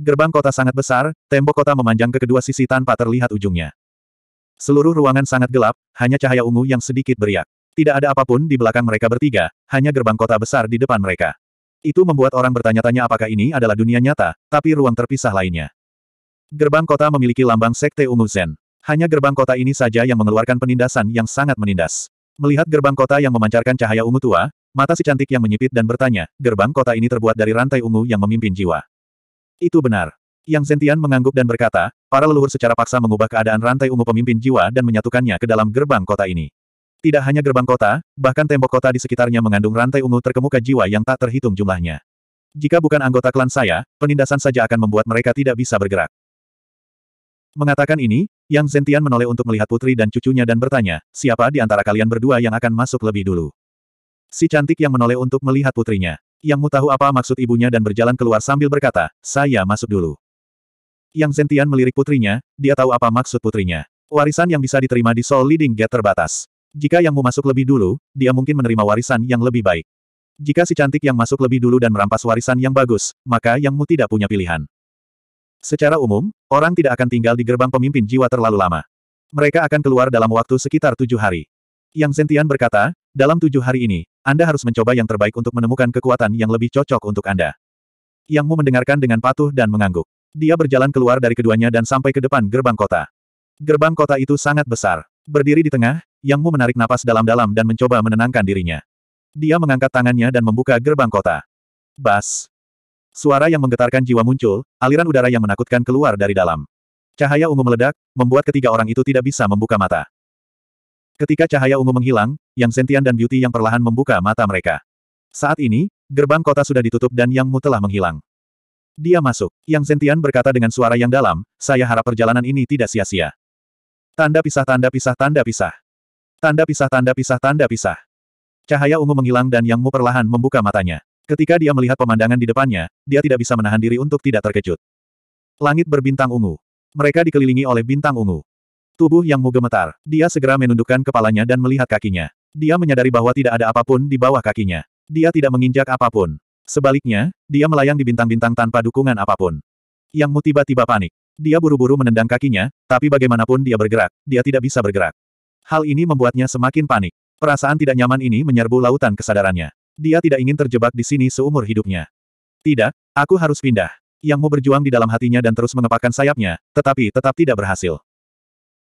Gerbang kota sangat besar, tembok kota memanjang ke kedua sisi tanpa terlihat ujungnya. Seluruh ruangan sangat gelap, hanya cahaya ungu yang sedikit beriak. Tidak ada apapun di belakang mereka bertiga, hanya gerbang kota besar di depan mereka. Itu membuat orang bertanya-tanya apakah ini adalah dunia nyata, tapi ruang terpisah lainnya. Gerbang kota memiliki lambang Sekte Ungu Zen. Hanya gerbang kota ini saja yang mengeluarkan penindasan yang sangat menindas. Melihat gerbang kota yang memancarkan cahaya ungu tua, mata si cantik yang menyipit dan bertanya, gerbang kota ini terbuat dari rantai ungu yang memimpin jiwa. Itu benar. Yang Zentian mengangguk dan berkata, para leluhur secara paksa mengubah keadaan rantai ungu pemimpin jiwa dan menyatukannya ke dalam gerbang kota ini. Tidak hanya gerbang kota, bahkan tembok kota di sekitarnya mengandung rantai ungu terkemuka jiwa yang tak terhitung jumlahnya. Jika bukan anggota klan saya, penindasan saja akan membuat mereka tidak bisa bergerak. Mengatakan ini, Yang Zentian menoleh untuk melihat putri dan cucunya dan bertanya, siapa di antara kalian berdua yang akan masuk lebih dulu? Si cantik yang menoleh untuk melihat putrinya. Yang Mu tahu apa maksud ibunya dan berjalan keluar sambil berkata, saya masuk dulu. Yang Zentian melirik putrinya, dia tahu apa maksud putrinya. Warisan yang bisa diterima di Soul Leading Gate terbatas. Jika Yang Mu masuk lebih dulu, dia mungkin menerima warisan yang lebih baik. Jika si cantik yang masuk lebih dulu dan merampas warisan yang bagus, maka Yang Mu tidak punya pilihan. Secara umum, orang tidak akan tinggal di gerbang pemimpin jiwa terlalu lama. Mereka akan keluar dalam waktu sekitar tujuh hari. Yang Sentian berkata, dalam tujuh hari ini, Anda harus mencoba yang terbaik untuk menemukan kekuatan yang lebih cocok untuk Anda. Yang Mu mendengarkan dengan patuh dan mengangguk. Dia berjalan keluar dari keduanya dan sampai ke depan gerbang kota. Gerbang kota itu sangat besar. Berdiri di tengah, Yang Mu menarik napas dalam-dalam dan mencoba menenangkan dirinya. Dia mengangkat tangannya dan membuka gerbang kota. Bas! Suara yang menggetarkan jiwa muncul, aliran udara yang menakutkan keluar dari dalam. Cahaya ungu meledak, membuat ketiga orang itu tidak bisa membuka mata. Ketika cahaya ungu menghilang, Yang Sentian dan Beauty yang perlahan membuka mata mereka. Saat ini, gerbang kota sudah ditutup dan Yang Mu telah menghilang. Dia masuk. Yang Sentian berkata dengan suara yang dalam, saya harap perjalanan ini tidak sia-sia. Tanda pisah tanda pisah tanda pisah. Tanda pisah tanda pisah tanda pisah. Cahaya ungu menghilang dan Yang Mu perlahan membuka matanya. Ketika dia melihat pemandangan di depannya, dia tidak bisa menahan diri untuk tidak terkejut. Langit berbintang ungu. Mereka dikelilingi oleh bintang ungu. Tubuh yang gemetar. dia segera menundukkan kepalanya dan melihat kakinya. Dia menyadari bahwa tidak ada apapun di bawah kakinya. Dia tidak menginjak apapun. Sebaliknya, dia melayang di bintang-bintang tanpa dukungan apapun. Yang Mu tiba-tiba panik. Dia buru-buru menendang kakinya, tapi bagaimanapun dia bergerak, dia tidak bisa bergerak. Hal ini membuatnya semakin panik. Perasaan tidak nyaman ini menyerbu lautan kesadarannya. Dia tidak ingin terjebak di sini seumur hidupnya. Tidak, aku harus pindah. Yang mau berjuang di dalam hatinya dan terus mengepakkan sayapnya, tetapi tetap tidak berhasil.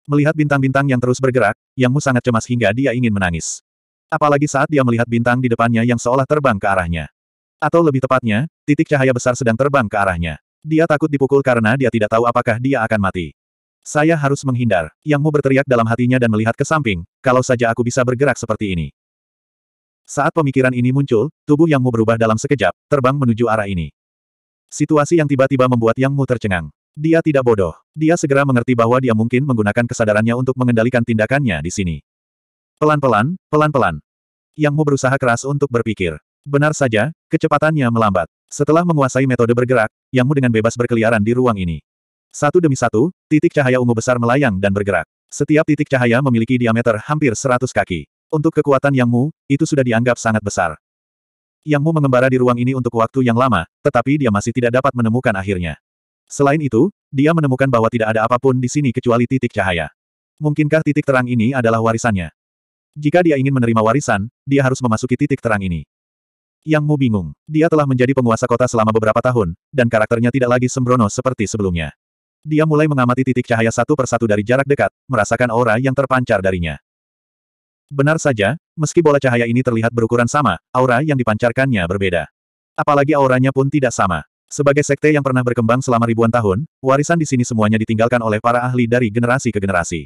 Melihat bintang-bintang yang terus bergerak, Yang Mu sangat cemas hingga dia ingin menangis. Apalagi saat dia melihat bintang di depannya yang seolah terbang ke arahnya. Atau lebih tepatnya, titik cahaya besar sedang terbang ke arahnya. Dia takut dipukul karena dia tidak tahu apakah dia akan mati. Saya harus menghindar. Yang Mu berteriak dalam hatinya dan melihat ke samping, kalau saja aku bisa bergerak seperti ini. Saat pemikiran ini muncul, tubuh Yang Mu berubah dalam sekejap, terbang menuju arah ini. Situasi yang tiba-tiba membuat Yang Mu tercengang. Dia tidak bodoh. Dia segera mengerti bahwa dia mungkin menggunakan kesadarannya untuk mengendalikan tindakannya di sini. Pelan-pelan, pelan-pelan. Yang Mu berusaha keras untuk berpikir. Benar saja, kecepatannya melambat. Setelah menguasai metode bergerak, Yang Mu dengan bebas berkeliaran di ruang ini. Satu demi satu, titik cahaya ungu besar melayang dan bergerak. Setiap titik cahaya memiliki diameter hampir 100 kaki. Untuk kekuatan Yang Mu, itu sudah dianggap sangat besar. Yang Mu mengembara di ruang ini untuk waktu yang lama, tetapi dia masih tidak dapat menemukan akhirnya. Selain itu, dia menemukan bahwa tidak ada apapun di sini kecuali titik cahaya. Mungkinkah titik terang ini adalah warisannya? Jika dia ingin menerima warisan, dia harus memasuki titik terang ini. Yang Mu bingung. Dia telah menjadi penguasa kota selama beberapa tahun, dan karakternya tidak lagi sembrono seperti sebelumnya. Dia mulai mengamati titik cahaya satu persatu dari jarak dekat, merasakan aura yang terpancar darinya. Benar saja, meski bola cahaya ini terlihat berukuran sama, aura yang dipancarkannya berbeda. Apalagi auranya pun tidak sama. Sebagai sekte yang pernah berkembang selama ribuan tahun, warisan di sini semuanya ditinggalkan oleh para ahli dari generasi ke generasi.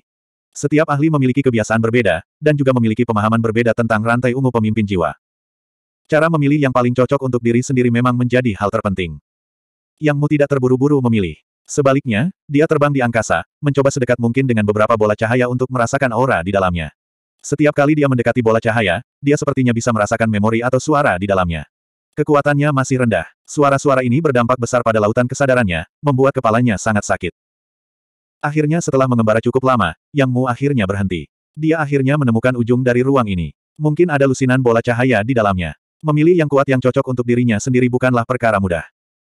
Setiap ahli memiliki kebiasaan berbeda, dan juga memiliki pemahaman berbeda tentang rantai ungu pemimpin jiwa. Cara memilih yang paling cocok untuk diri sendiri memang menjadi hal terpenting. Yang Mu tidak terburu-buru memilih. Sebaliknya, dia terbang di angkasa, mencoba sedekat mungkin dengan beberapa bola cahaya untuk merasakan aura di dalamnya. Setiap kali dia mendekati bola cahaya, dia sepertinya bisa merasakan memori atau suara di dalamnya. Kekuatannya masih rendah. Suara-suara ini berdampak besar pada lautan kesadarannya, membuat kepalanya sangat sakit. Akhirnya setelah mengembara cukup lama, Yang Mu akhirnya berhenti. Dia akhirnya menemukan ujung dari ruang ini. Mungkin ada lusinan bola cahaya di dalamnya. Memilih yang kuat yang cocok untuk dirinya sendiri bukanlah perkara mudah.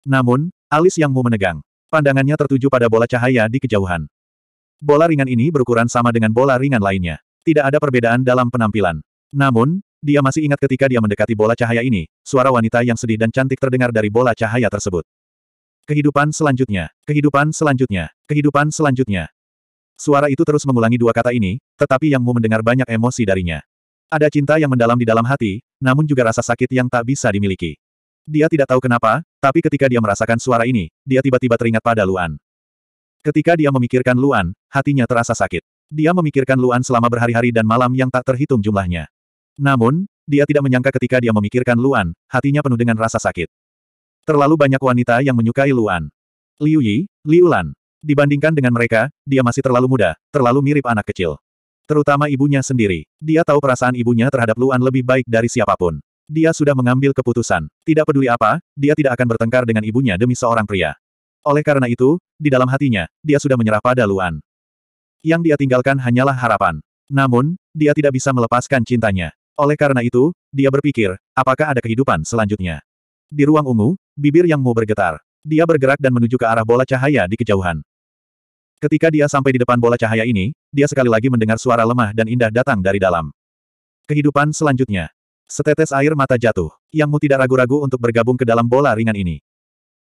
Namun, alis Yang Mu menegang. Pandangannya tertuju pada bola cahaya di kejauhan. Bola ringan ini berukuran sama dengan bola ringan lainnya. Tidak ada perbedaan dalam penampilan. Namun, dia masih ingat ketika dia mendekati bola cahaya ini, suara wanita yang sedih dan cantik terdengar dari bola cahaya tersebut. Kehidupan selanjutnya, kehidupan selanjutnya, kehidupan selanjutnya. Suara itu terus mengulangi dua kata ini, tetapi Yang Mu mendengar banyak emosi darinya. Ada cinta yang mendalam di dalam hati, namun juga rasa sakit yang tak bisa dimiliki. Dia tidak tahu kenapa, tapi ketika dia merasakan suara ini, dia tiba-tiba teringat pada Luan. Ketika dia memikirkan Luan, hatinya terasa sakit. Dia memikirkan Luan selama berhari-hari dan malam yang tak terhitung jumlahnya. Namun, dia tidak menyangka ketika dia memikirkan Luan, hatinya penuh dengan rasa sakit. Terlalu banyak wanita yang menyukai Luan. Liu Yi, Liu Lan. Dibandingkan dengan mereka, dia masih terlalu muda, terlalu mirip anak kecil. Terutama ibunya sendiri. Dia tahu perasaan ibunya terhadap Luan lebih baik dari siapapun. Dia sudah mengambil keputusan. Tidak peduli apa, dia tidak akan bertengkar dengan ibunya demi seorang pria. Oleh karena itu, di dalam hatinya, dia sudah menyerah pada Luan. Yang dia tinggalkan hanyalah harapan. Namun, dia tidak bisa melepaskan cintanya. Oleh karena itu, dia berpikir, apakah ada kehidupan selanjutnya? Di ruang ungu, bibir yang mu bergetar. Dia bergerak dan menuju ke arah bola cahaya di kejauhan. Ketika dia sampai di depan bola cahaya ini, dia sekali lagi mendengar suara lemah dan indah datang dari dalam. Kehidupan selanjutnya. Setetes air mata jatuh. Yang mu tidak ragu-ragu untuk bergabung ke dalam bola ringan ini.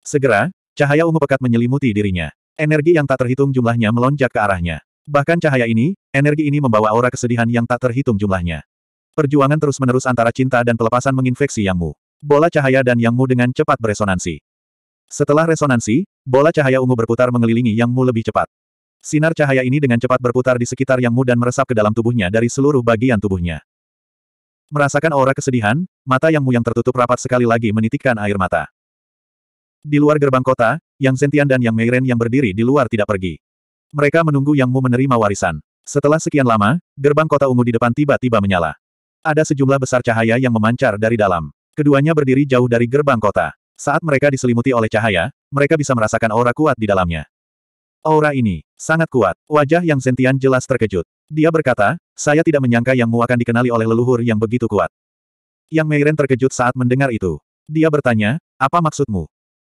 Segera, cahaya ungu pekat menyelimuti dirinya. Energi yang tak terhitung jumlahnya melonjak ke arahnya. Bahkan cahaya ini, energi ini membawa aura kesedihan yang tak terhitung jumlahnya. Perjuangan terus-menerus antara cinta dan pelepasan menginfeksi Yang Mu. Bola cahaya dan Yang Mu dengan cepat beresonansi. Setelah resonansi, bola cahaya ungu berputar mengelilingi Yang Mu lebih cepat. Sinar cahaya ini dengan cepat berputar di sekitar Yang Mu dan meresap ke dalam tubuhnya dari seluruh bagian tubuhnya. Merasakan aura kesedihan, mata Yang Mu yang tertutup rapat sekali lagi menitikkan air mata. Di luar gerbang kota, Yang Sentian dan Yang Meiren yang berdiri di luar tidak pergi. Mereka menunggu Yang Mu menerima warisan. Setelah sekian lama, gerbang kota ungu di depan tiba-tiba menyala. Ada sejumlah besar cahaya yang memancar dari dalam. Keduanya berdiri jauh dari gerbang kota. Saat mereka diselimuti oleh cahaya, mereka bisa merasakan aura kuat di dalamnya. Aura ini, sangat kuat. Wajah Yang Sentian jelas terkejut. Dia berkata, saya tidak menyangka Yang Mu akan dikenali oleh leluhur yang begitu kuat. Yang Meiren terkejut saat mendengar itu. Dia bertanya, apa maksudmu?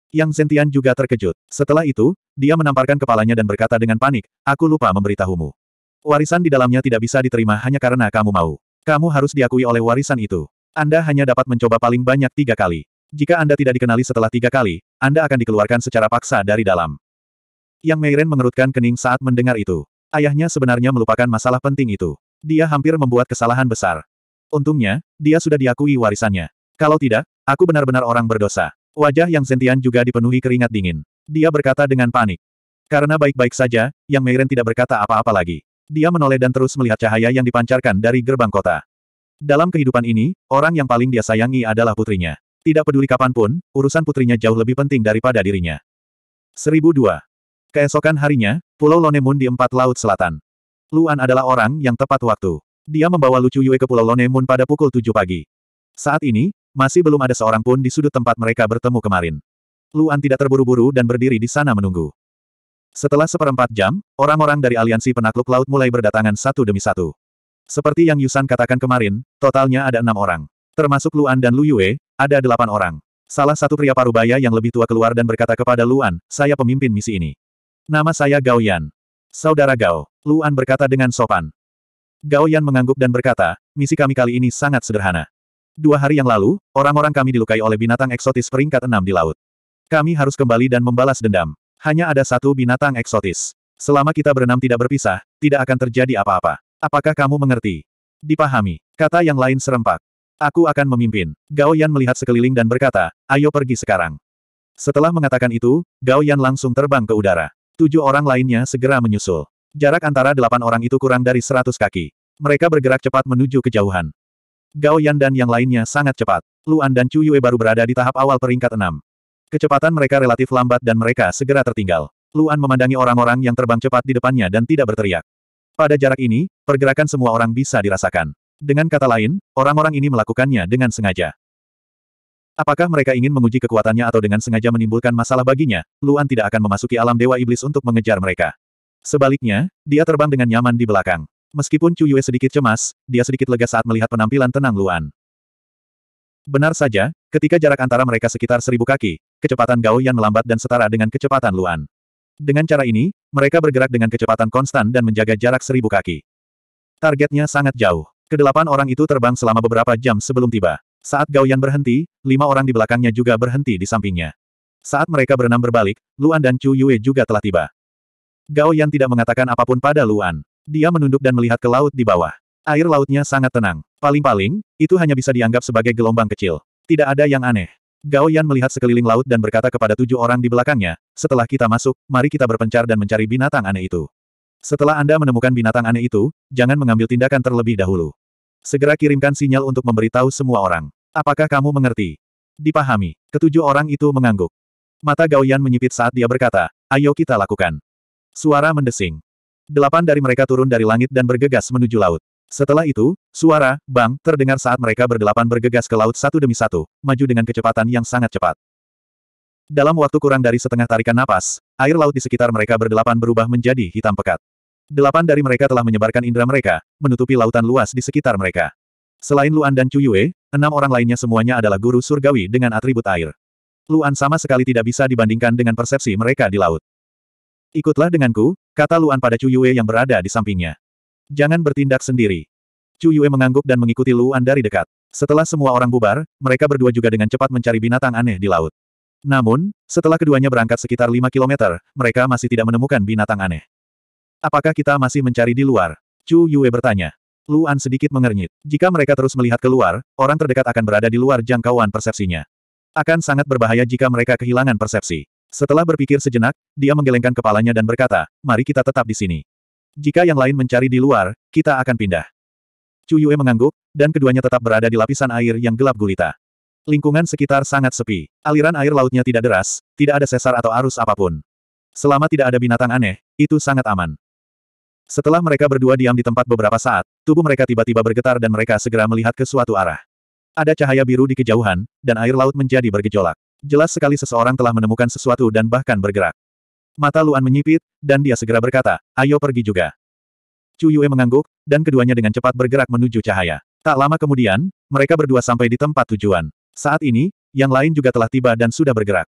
Yang Sentian juga terkejut. Setelah itu, dia menamparkan kepalanya dan berkata dengan panik, aku lupa memberitahumu. Warisan di dalamnya tidak bisa diterima hanya karena kamu mau. Kamu harus diakui oleh warisan itu. Anda hanya dapat mencoba paling banyak tiga kali. Jika Anda tidak dikenali setelah tiga kali, Anda akan dikeluarkan secara paksa dari dalam. Yang Meiren mengerutkan kening saat mendengar itu. Ayahnya sebenarnya melupakan masalah penting itu. Dia hampir membuat kesalahan besar. Untungnya, dia sudah diakui warisannya. Kalau tidak, aku benar-benar orang berdosa. Wajah Yang sentian juga dipenuhi keringat dingin. Dia berkata dengan panik. Karena baik-baik saja, Yang Meiren tidak berkata apa-apa lagi. Dia menoleh dan terus melihat cahaya yang dipancarkan dari gerbang kota. Dalam kehidupan ini, orang yang paling dia sayangi adalah putrinya. Tidak peduli kapanpun, urusan putrinya jauh lebih penting daripada dirinya. 1002. Keesokan harinya, Pulau Lonemun di empat laut selatan. Luan adalah orang yang tepat waktu. Dia membawa Lucu Yue ke Pulau Lonemun pada pukul 7 pagi. Saat ini, masih belum ada seorang pun di sudut tempat mereka bertemu kemarin. Luan tidak terburu-buru dan berdiri di sana menunggu. Setelah seperempat jam, orang-orang dari aliansi penakluk laut mulai berdatangan satu demi satu. Seperti yang Yusan katakan kemarin, totalnya ada enam orang. Termasuk Luan dan Lu Yue, ada delapan orang. Salah satu pria parubaya yang lebih tua keluar dan berkata kepada Luan, saya pemimpin misi ini. Nama saya Gao Yan. Saudara Gao, Luan berkata dengan sopan. Gao Yan mengangguk dan berkata, misi kami kali ini sangat sederhana. Dua hari yang lalu, orang-orang kami dilukai oleh binatang eksotis peringkat enam di laut. Kami harus kembali dan membalas dendam. Hanya ada satu binatang eksotis. Selama kita berenam tidak berpisah, tidak akan terjadi apa-apa. Apakah kamu mengerti? Dipahami. Kata yang lain serempak. Aku akan memimpin. Gao Yan melihat sekeliling dan berkata, ayo pergi sekarang. Setelah mengatakan itu, Gao Yan langsung terbang ke udara. Tujuh orang lainnya segera menyusul. Jarak antara delapan orang itu kurang dari seratus kaki. Mereka bergerak cepat menuju kejauhan. Gao Yan dan yang lainnya sangat cepat. Luan dan Chu Yue baru berada di tahap awal peringkat enam. Kecepatan mereka relatif lambat dan mereka segera tertinggal. Luan memandangi orang-orang yang terbang cepat di depannya dan tidak berteriak. Pada jarak ini, pergerakan semua orang bisa dirasakan. Dengan kata lain, orang-orang ini melakukannya dengan sengaja. Apakah mereka ingin menguji kekuatannya atau dengan sengaja menimbulkan masalah baginya, Luan tidak akan memasuki alam dewa iblis untuk mengejar mereka. Sebaliknya, dia terbang dengan nyaman di belakang. Meskipun Chu Yue sedikit cemas, dia sedikit lega saat melihat penampilan tenang Luan. Benar saja, ketika jarak antara mereka sekitar seribu kaki, kecepatan Gao Yan melambat dan setara dengan kecepatan Luan. Dengan cara ini, mereka bergerak dengan kecepatan konstan dan menjaga jarak seribu kaki. Targetnya sangat jauh. Kedelapan orang itu terbang selama beberapa jam sebelum tiba. Saat Gao Yan berhenti, lima orang di belakangnya juga berhenti di sampingnya. Saat mereka berenam berbalik, Luan dan Chu Yue juga telah tiba. Gao Yan tidak mengatakan apapun pada Luan. Dia menunduk dan melihat ke laut di bawah. Air lautnya sangat tenang. Paling-paling, itu hanya bisa dianggap sebagai gelombang kecil. Tidak ada yang aneh. Gao Yan melihat sekeliling laut dan berkata kepada tujuh orang di belakangnya, setelah kita masuk, mari kita berpencar dan mencari binatang aneh itu. Setelah Anda menemukan binatang aneh itu, jangan mengambil tindakan terlebih dahulu. Segera kirimkan sinyal untuk memberitahu semua orang. Apakah kamu mengerti? Dipahami. Ketujuh orang itu mengangguk. Mata Gao Yan menyipit saat dia berkata, ayo kita lakukan. Suara mendesing. Delapan dari mereka turun dari langit dan bergegas menuju laut. Setelah itu, suara, bang, terdengar saat mereka berdelapan bergegas ke laut satu demi satu, maju dengan kecepatan yang sangat cepat. Dalam waktu kurang dari setengah tarikan napas, air laut di sekitar mereka berdelapan berubah menjadi hitam pekat. Delapan dari mereka telah menyebarkan indera mereka, menutupi lautan luas di sekitar mereka. Selain Luan dan Chu Yue, enam orang lainnya semuanya adalah guru surgawi dengan atribut air. Luan sama sekali tidak bisa dibandingkan dengan persepsi mereka di laut. Ikutlah denganku, kata Luan pada Chu Yue yang berada di sampingnya. Jangan bertindak sendiri. Chu Yue mengangguk dan mengikuti Luan dari dekat. Setelah semua orang bubar, mereka berdua juga dengan cepat mencari binatang aneh di laut. Namun, setelah keduanya berangkat sekitar 5 kilometer, mereka masih tidak menemukan binatang aneh. Apakah kita masih mencari di luar? Chu Yue bertanya. Luan sedikit mengernyit. Jika mereka terus melihat keluar, orang terdekat akan berada di luar jangkauan persepsinya. Akan sangat berbahaya jika mereka kehilangan persepsi. Setelah berpikir sejenak, dia menggelengkan kepalanya dan berkata, mari kita tetap di sini. Jika yang lain mencari di luar, kita akan pindah. Chu Yue mengangguk, dan keduanya tetap berada di lapisan air yang gelap gulita. Lingkungan sekitar sangat sepi. Aliran air lautnya tidak deras, tidak ada sesar atau arus apapun. Selama tidak ada binatang aneh, itu sangat aman. Setelah mereka berdua diam di tempat beberapa saat, tubuh mereka tiba-tiba bergetar dan mereka segera melihat ke suatu arah. Ada cahaya biru di kejauhan, dan air laut menjadi bergejolak. Jelas sekali seseorang telah menemukan sesuatu dan bahkan bergerak. Mata Luan menyipit, dan dia segera berkata, ayo pergi juga. Chu Yue mengangguk, dan keduanya dengan cepat bergerak menuju cahaya. Tak lama kemudian, mereka berdua sampai di tempat tujuan. Saat ini, yang lain juga telah tiba dan sudah bergerak.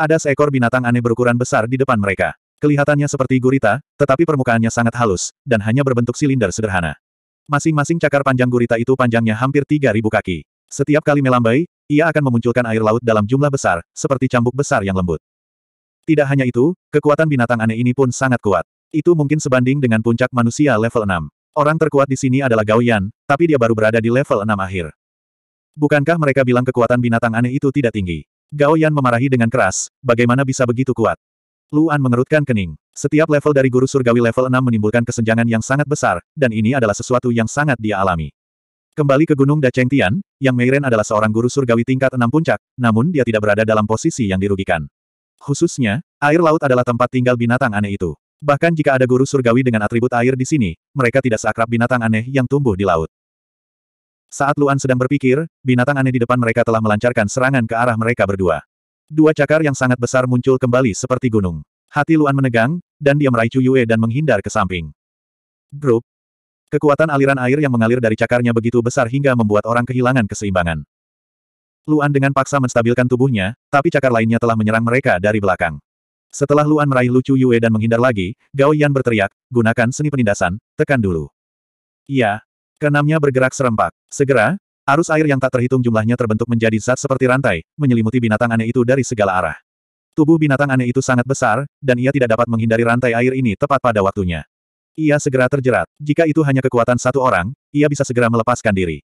Ada seekor binatang aneh berukuran besar di depan mereka. Kelihatannya seperti gurita, tetapi permukaannya sangat halus, dan hanya berbentuk silinder sederhana. Masing-masing cakar panjang gurita itu panjangnya hampir 3.000 kaki. Setiap kali melambai, ia akan memunculkan air laut dalam jumlah besar, seperti cambuk besar yang lembut. Tidak hanya itu, kekuatan binatang aneh ini pun sangat kuat. Itu mungkin sebanding dengan puncak manusia level 6. Orang terkuat di sini adalah Gao Yan, tapi dia baru berada di level 6 akhir. Bukankah mereka bilang kekuatan binatang aneh itu tidak tinggi? Gao Yan memarahi dengan keras, bagaimana bisa begitu kuat? Luan mengerutkan kening. Setiap level dari guru surgawi level 6 menimbulkan kesenjangan yang sangat besar, dan ini adalah sesuatu yang sangat dia alami. Kembali ke Gunung Dacheng Tian, Yang Meiren adalah seorang guru surgawi tingkat enam puncak, namun dia tidak berada dalam posisi yang dirugikan. Khususnya, air laut adalah tempat tinggal binatang aneh itu. Bahkan jika ada guru surgawi dengan atribut air di sini, mereka tidak seakrab binatang aneh yang tumbuh di laut. Saat Luan sedang berpikir, binatang aneh di depan mereka telah melancarkan serangan ke arah mereka berdua. Dua cakar yang sangat besar muncul kembali seperti gunung. Hati Luan menegang, dan dia meraih Chu Yue dan menghindar ke samping. Grup, Kekuatan aliran air yang mengalir dari cakarnya begitu besar hingga membuat orang kehilangan keseimbangan. Luan dengan paksa menstabilkan tubuhnya, tapi cakar lainnya telah menyerang mereka dari belakang. Setelah Luan meraih Lucu Yue dan menghindar lagi, Gao Yan berteriak, gunakan seni penindasan, tekan dulu. Iya. Kenamnya bergerak serempak. Segera, arus air yang tak terhitung jumlahnya terbentuk menjadi zat seperti rantai, menyelimuti binatang aneh itu dari segala arah. Tubuh binatang aneh itu sangat besar, dan ia tidak dapat menghindari rantai air ini tepat pada waktunya. Ia segera terjerat. Jika itu hanya kekuatan satu orang, ia bisa segera melepaskan diri.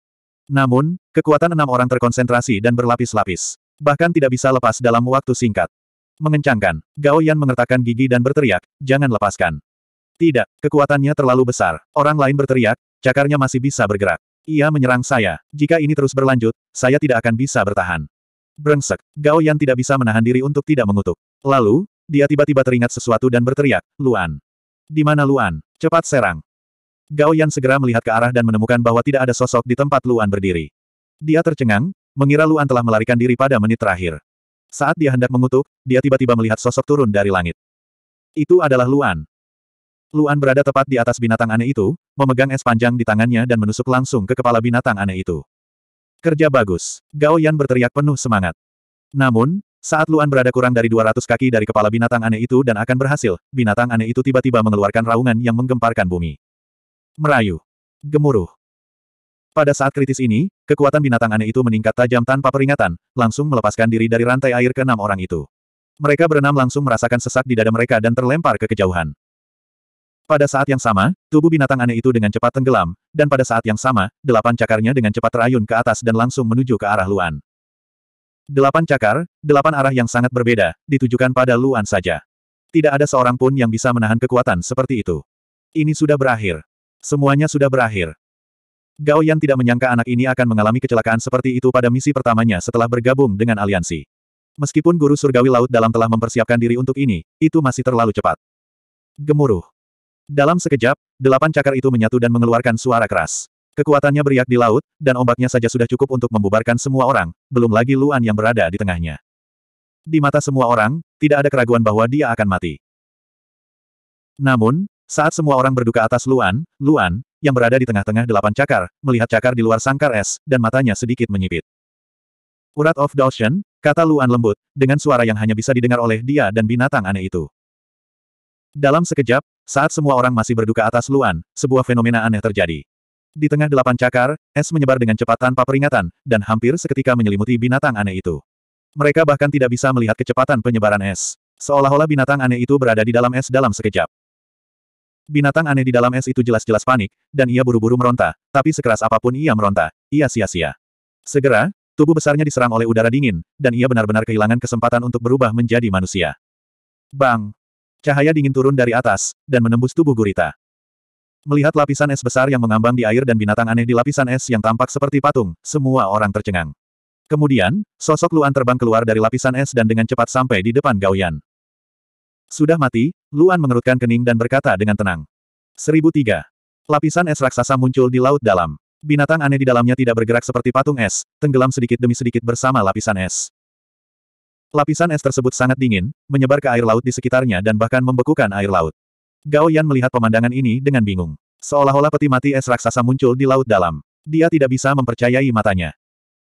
Namun, kekuatan enam orang terkonsentrasi dan berlapis-lapis. Bahkan tidak bisa lepas dalam waktu singkat. Mengencangkan, Gao Yan mengertakkan gigi dan berteriak, jangan lepaskan. Tidak, kekuatannya terlalu besar. Orang lain berteriak, cakarnya masih bisa bergerak. Ia menyerang saya. Jika ini terus berlanjut, saya tidak akan bisa bertahan. Brengsek, Gao Yan tidak bisa menahan diri untuk tidak mengutuk. Lalu, dia tiba-tiba teringat sesuatu dan berteriak, Luan. Di mana Luan? Cepat serang. Gao Yan segera melihat ke arah dan menemukan bahwa tidak ada sosok di tempat Luan berdiri. Dia tercengang, mengira Luan telah melarikan diri pada menit terakhir. Saat dia hendak mengutuk, dia tiba-tiba melihat sosok turun dari langit. Itu adalah Luan. Luan berada tepat di atas binatang aneh itu, memegang es panjang di tangannya dan menusuk langsung ke kepala binatang aneh itu. Kerja bagus. Gao Yan berteriak penuh semangat. Namun, saat Luan berada kurang dari 200 kaki dari kepala binatang aneh itu dan akan berhasil, binatang aneh itu tiba-tiba mengeluarkan raungan yang menggemparkan bumi. Merayu. Gemuruh. Pada saat kritis ini, kekuatan binatang aneh itu meningkat tajam tanpa peringatan, langsung melepaskan diri dari rantai air ke enam orang itu. Mereka berenam langsung merasakan sesak di dada mereka dan terlempar ke kejauhan. Pada saat yang sama, tubuh binatang aneh itu dengan cepat tenggelam, dan pada saat yang sama, delapan cakarnya dengan cepat terayun ke atas dan langsung menuju ke arah Luan. Delapan cakar, delapan arah yang sangat berbeda, ditujukan pada Luan saja. Tidak ada seorang pun yang bisa menahan kekuatan seperti itu. Ini sudah berakhir. Semuanya sudah berakhir. Gao Yan tidak menyangka anak ini akan mengalami kecelakaan seperti itu pada misi pertamanya setelah bergabung dengan aliansi. Meskipun guru surgawi laut dalam telah mempersiapkan diri untuk ini, itu masih terlalu cepat. Gemuruh. Dalam sekejap, delapan cakar itu menyatu dan mengeluarkan suara keras. Kekuatannya beriak di laut, dan ombaknya saja sudah cukup untuk membubarkan semua orang, belum lagi Luan yang berada di tengahnya. Di mata semua orang, tidak ada keraguan bahwa dia akan mati. Namun, saat semua orang berduka atas Luan, Luan, yang berada di tengah-tengah delapan cakar, melihat cakar di luar sangkar es, dan matanya sedikit menyipit. Urat of Dalshan, kata Luan lembut, dengan suara yang hanya bisa didengar oleh dia dan binatang aneh itu. Dalam sekejap, saat semua orang masih berduka atas Luan, sebuah fenomena aneh terjadi. Di tengah delapan cakar, es menyebar dengan cepat tanpa peringatan, dan hampir seketika menyelimuti binatang aneh itu. Mereka bahkan tidak bisa melihat kecepatan penyebaran es. Seolah-olah binatang aneh itu berada di dalam es dalam sekejap. Binatang aneh di dalam es itu jelas-jelas panik, dan ia buru-buru meronta, tapi sekeras apapun ia meronta, ia sia-sia. Segera, tubuh besarnya diserang oleh udara dingin, dan ia benar-benar kehilangan kesempatan untuk berubah menjadi manusia. Bang! Cahaya dingin turun dari atas, dan menembus tubuh gurita. Melihat lapisan es besar yang mengambang di air dan binatang aneh di lapisan es yang tampak seperti patung, semua orang tercengang. Kemudian, sosok Luan terbang keluar dari lapisan es dan dengan cepat sampai di depan Gao Sudah mati, Luan mengerutkan kening dan berkata dengan tenang. Seribu tiga, Lapisan es raksasa muncul di laut dalam. Binatang aneh di dalamnya tidak bergerak seperti patung es, tenggelam sedikit demi sedikit bersama lapisan es. Lapisan es tersebut sangat dingin, menyebar ke air laut di sekitarnya dan bahkan membekukan air laut. Gao Yan melihat pemandangan ini dengan bingung. Seolah-olah peti mati es raksasa muncul di laut dalam. Dia tidak bisa mempercayai matanya.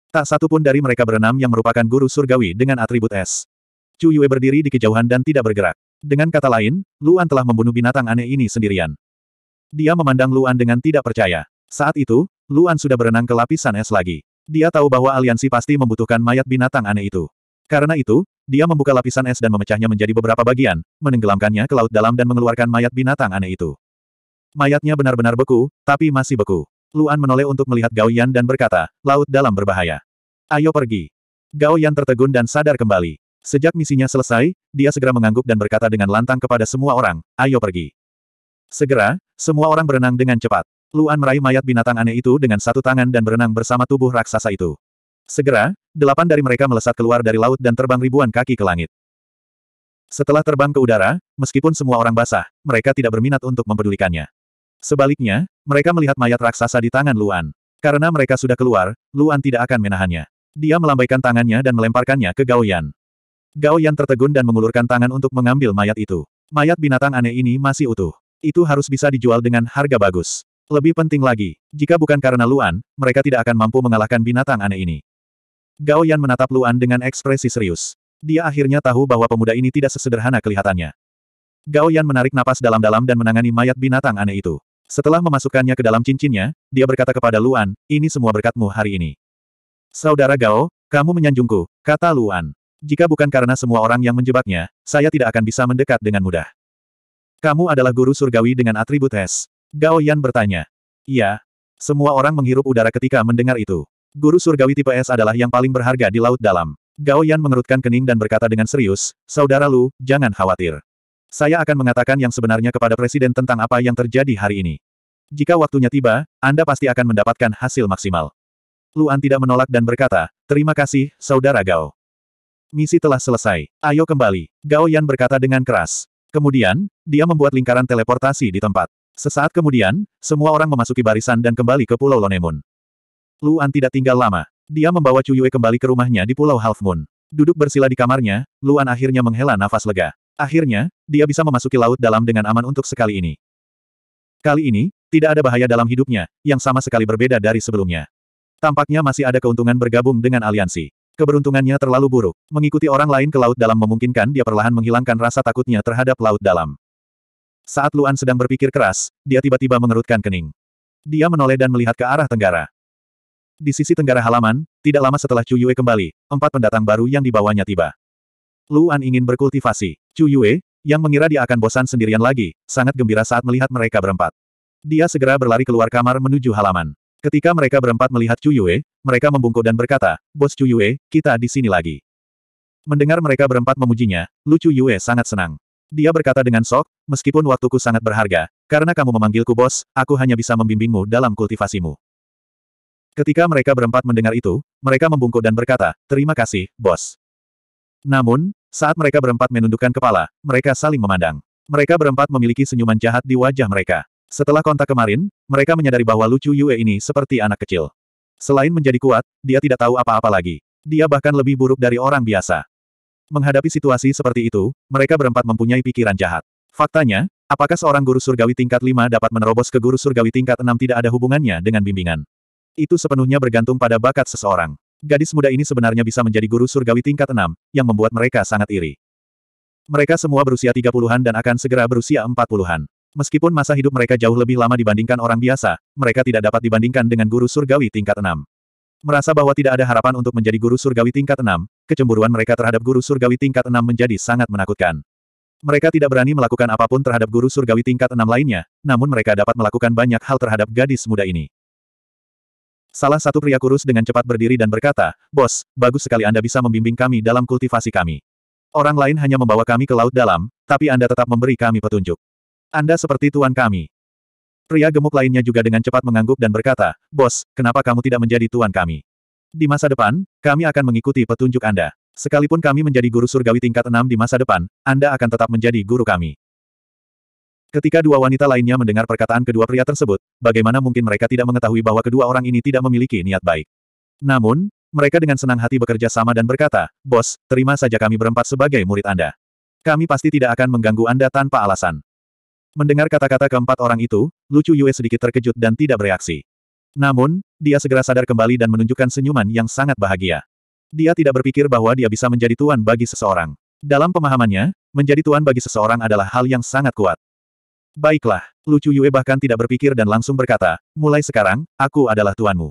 Tak satu pun dari mereka berenam yang merupakan guru surgawi dengan atribut es. Chu Yue berdiri di kejauhan dan tidak bergerak. Dengan kata lain, Luan telah membunuh binatang aneh ini sendirian. Dia memandang Luan dengan tidak percaya. Saat itu, Luan sudah berenang ke lapisan es lagi. Dia tahu bahwa aliansi pasti membutuhkan mayat binatang aneh itu. Karena itu, dia membuka lapisan es dan memecahnya menjadi beberapa bagian, menenggelamkannya ke laut dalam dan mengeluarkan mayat binatang aneh itu. Mayatnya benar-benar beku, tapi masih beku. Luan menoleh untuk melihat Gao Yan dan berkata, laut dalam berbahaya. Ayo pergi. Gao Yan tertegun dan sadar kembali. Sejak misinya selesai, dia segera mengangguk dan berkata dengan lantang kepada semua orang, ayo pergi. Segera, semua orang berenang dengan cepat. Luan meraih mayat binatang aneh itu dengan satu tangan dan berenang bersama tubuh raksasa itu. Segera, delapan dari mereka melesat keluar dari laut dan terbang ribuan kaki ke langit. Setelah terbang ke udara, meskipun semua orang basah, mereka tidak berminat untuk mempedulikannya. Sebaliknya, mereka melihat mayat raksasa di tangan Luan. Karena mereka sudah keluar, Luan tidak akan menahannya. Dia melambaikan tangannya dan melemparkannya ke Gao Yan. Gao Yan tertegun dan mengulurkan tangan untuk mengambil mayat itu. Mayat binatang aneh ini masih utuh. Itu harus bisa dijual dengan harga bagus. Lebih penting lagi, jika bukan karena Luan, mereka tidak akan mampu mengalahkan binatang aneh ini. Gao Yan menatap Luan dengan ekspresi serius. Dia akhirnya tahu bahwa pemuda ini tidak sesederhana kelihatannya. Gao Yan menarik napas dalam-dalam dan menangani mayat binatang aneh itu. Setelah memasukkannya ke dalam cincinnya, dia berkata kepada Luan, ini semua berkatmu hari ini. Saudara Gao, kamu menyanjungku, kata Luan. Jika bukan karena semua orang yang menjebaknya, saya tidak akan bisa mendekat dengan mudah. Kamu adalah guru surgawi dengan atribut es. Gao Yan bertanya. Iya. Semua orang menghirup udara ketika mendengar itu. Guru surgawi tipe S adalah yang paling berharga di Laut Dalam. Gao Yan mengerutkan kening dan berkata dengan serius, Saudara Lu, jangan khawatir. Saya akan mengatakan yang sebenarnya kepada Presiden tentang apa yang terjadi hari ini. Jika waktunya tiba, Anda pasti akan mendapatkan hasil maksimal. Luan tidak menolak dan berkata, Terima kasih, Saudara Gao. Misi telah selesai. Ayo kembali. Gao Yan berkata dengan keras. Kemudian, dia membuat lingkaran teleportasi di tempat. Sesaat kemudian, semua orang memasuki barisan dan kembali ke Pulau Lonemun. Luan tidak tinggal lama. Dia membawa Cuyue kembali ke rumahnya di Pulau Half Moon. Duduk bersila di kamarnya, Luan akhirnya menghela nafas lega. Akhirnya, dia bisa memasuki laut dalam dengan aman untuk sekali ini. Kali ini, tidak ada bahaya dalam hidupnya, yang sama sekali berbeda dari sebelumnya. Tampaknya masih ada keuntungan bergabung dengan aliansi. Keberuntungannya terlalu buruk. Mengikuti orang lain ke laut dalam memungkinkan dia perlahan menghilangkan rasa takutnya terhadap laut dalam. Saat Luan sedang berpikir keras, dia tiba-tiba mengerutkan kening. Dia menoleh dan melihat ke arah tenggara. Di sisi tenggara halaman, tidak lama setelah Chu Yue kembali, empat pendatang baru yang dibawanya tiba. Luan ingin berkultivasi. Chu Yue, yang mengira dia akan bosan sendirian lagi, sangat gembira saat melihat mereka berempat. Dia segera berlari keluar kamar menuju halaman. Ketika mereka berempat melihat Chu Yue, mereka membungkuk dan berkata, Bos Chu Yue, kita di sini lagi. Mendengar mereka berempat memujinya, Lu Chu Yue sangat senang. Dia berkata dengan sok, meskipun waktuku sangat berharga, karena kamu memanggilku bos, aku hanya bisa membimbingmu dalam kultivasimu. Ketika mereka berempat mendengar itu, mereka membungkuk dan berkata, terima kasih, bos. Namun, saat mereka berempat menundukkan kepala, mereka saling memandang. Mereka berempat memiliki senyuman jahat di wajah mereka. Setelah kontak kemarin, mereka menyadari bahwa lucu Yue ini seperti anak kecil. Selain menjadi kuat, dia tidak tahu apa-apa lagi. Dia bahkan lebih buruk dari orang biasa. Menghadapi situasi seperti itu, mereka berempat mempunyai pikiran jahat. Faktanya, apakah seorang guru surgawi tingkat 5 dapat menerobos ke guru surgawi tingkat 6 tidak ada hubungannya dengan bimbingan. Itu sepenuhnya bergantung pada bakat seseorang. Gadis muda ini sebenarnya bisa menjadi guru surgawi tingkat enam, yang membuat mereka sangat iri. Mereka semua berusia 30-an dan akan segera berusia 40-an. Meskipun masa hidup mereka jauh lebih lama dibandingkan orang biasa, mereka tidak dapat dibandingkan dengan guru surgawi tingkat enam. Merasa bahwa tidak ada harapan untuk menjadi guru surgawi tingkat enam, kecemburuan mereka terhadap guru surgawi tingkat enam menjadi sangat menakutkan. Mereka tidak berani melakukan apapun terhadap guru surgawi tingkat enam lainnya, namun mereka dapat melakukan banyak hal terhadap gadis muda ini. Salah satu pria kurus dengan cepat berdiri dan berkata, Bos, bagus sekali Anda bisa membimbing kami dalam kultivasi kami. Orang lain hanya membawa kami ke laut dalam, tapi Anda tetap memberi kami petunjuk. Anda seperti tuan kami. Pria gemuk lainnya juga dengan cepat mengangguk dan berkata, Bos, kenapa kamu tidak menjadi tuan kami? Di masa depan, kami akan mengikuti petunjuk Anda. Sekalipun kami menjadi guru surgawi tingkat 6 di masa depan, Anda akan tetap menjadi guru kami. Ketika dua wanita lainnya mendengar perkataan kedua pria tersebut, bagaimana mungkin mereka tidak mengetahui bahwa kedua orang ini tidak memiliki niat baik. Namun, mereka dengan senang hati bekerja sama dan berkata, Bos, terima saja kami berempat sebagai murid Anda. Kami pasti tidak akan mengganggu Anda tanpa alasan. Mendengar kata-kata keempat orang itu, Lucu Yue sedikit terkejut dan tidak bereaksi. Namun, dia segera sadar kembali dan menunjukkan senyuman yang sangat bahagia. Dia tidak berpikir bahwa dia bisa menjadi tuan bagi seseorang. Dalam pemahamannya, menjadi tuan bagi seseorang adalah hal yang sangat kuat. Baiklah, Lucu Yue bahkan tidak berpikir dan langsung berkata, mulai sekarang, aku adalah tuanmu.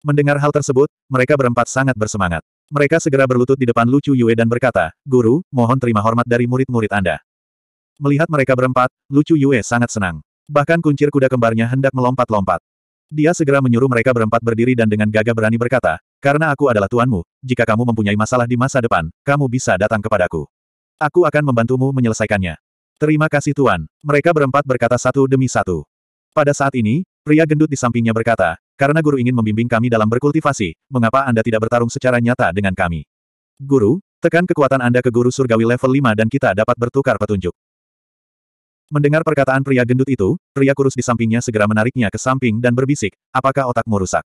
Mendengar hal tersebut, mereka berempat sangat bersemangat. Mereka segera berlutut di depan Lucu Yue dan berkata, Guru, mohon terima hormat dari murid-murid Anda. Melihat mereka berempat, Lucu Yue sangat senang. Bahkan kuncir kuda kembarnya hendak melompat-lompat. Dia segera menyuruh mereka berempat berdiri dan dengan gagah berani berkata, karena aku adalah tuanmu, jika kamu mempunyai masalah di masa depan, kamu bisa datang kepadaku. Aku akan membantumu menyelesaikannya. Terima kasih Tuan. Mereka berempat berkata satu demi satu. Pada saat ini, pria gendut di sampingnya berkata, karena guru ingin membimbing kami dalam berkultivasi, mengapa Anda tidak bertarung secara nyata dengan kami? Guru, tekan kekuatan Anda ke guru surgawi level 5 dan kita dapat bertukar petunjuk. Mendengar perkataan pria gendut itu, pria kurus di sampingnya segera menariknya ke samping dan berbisik, apakah otakmu rusak?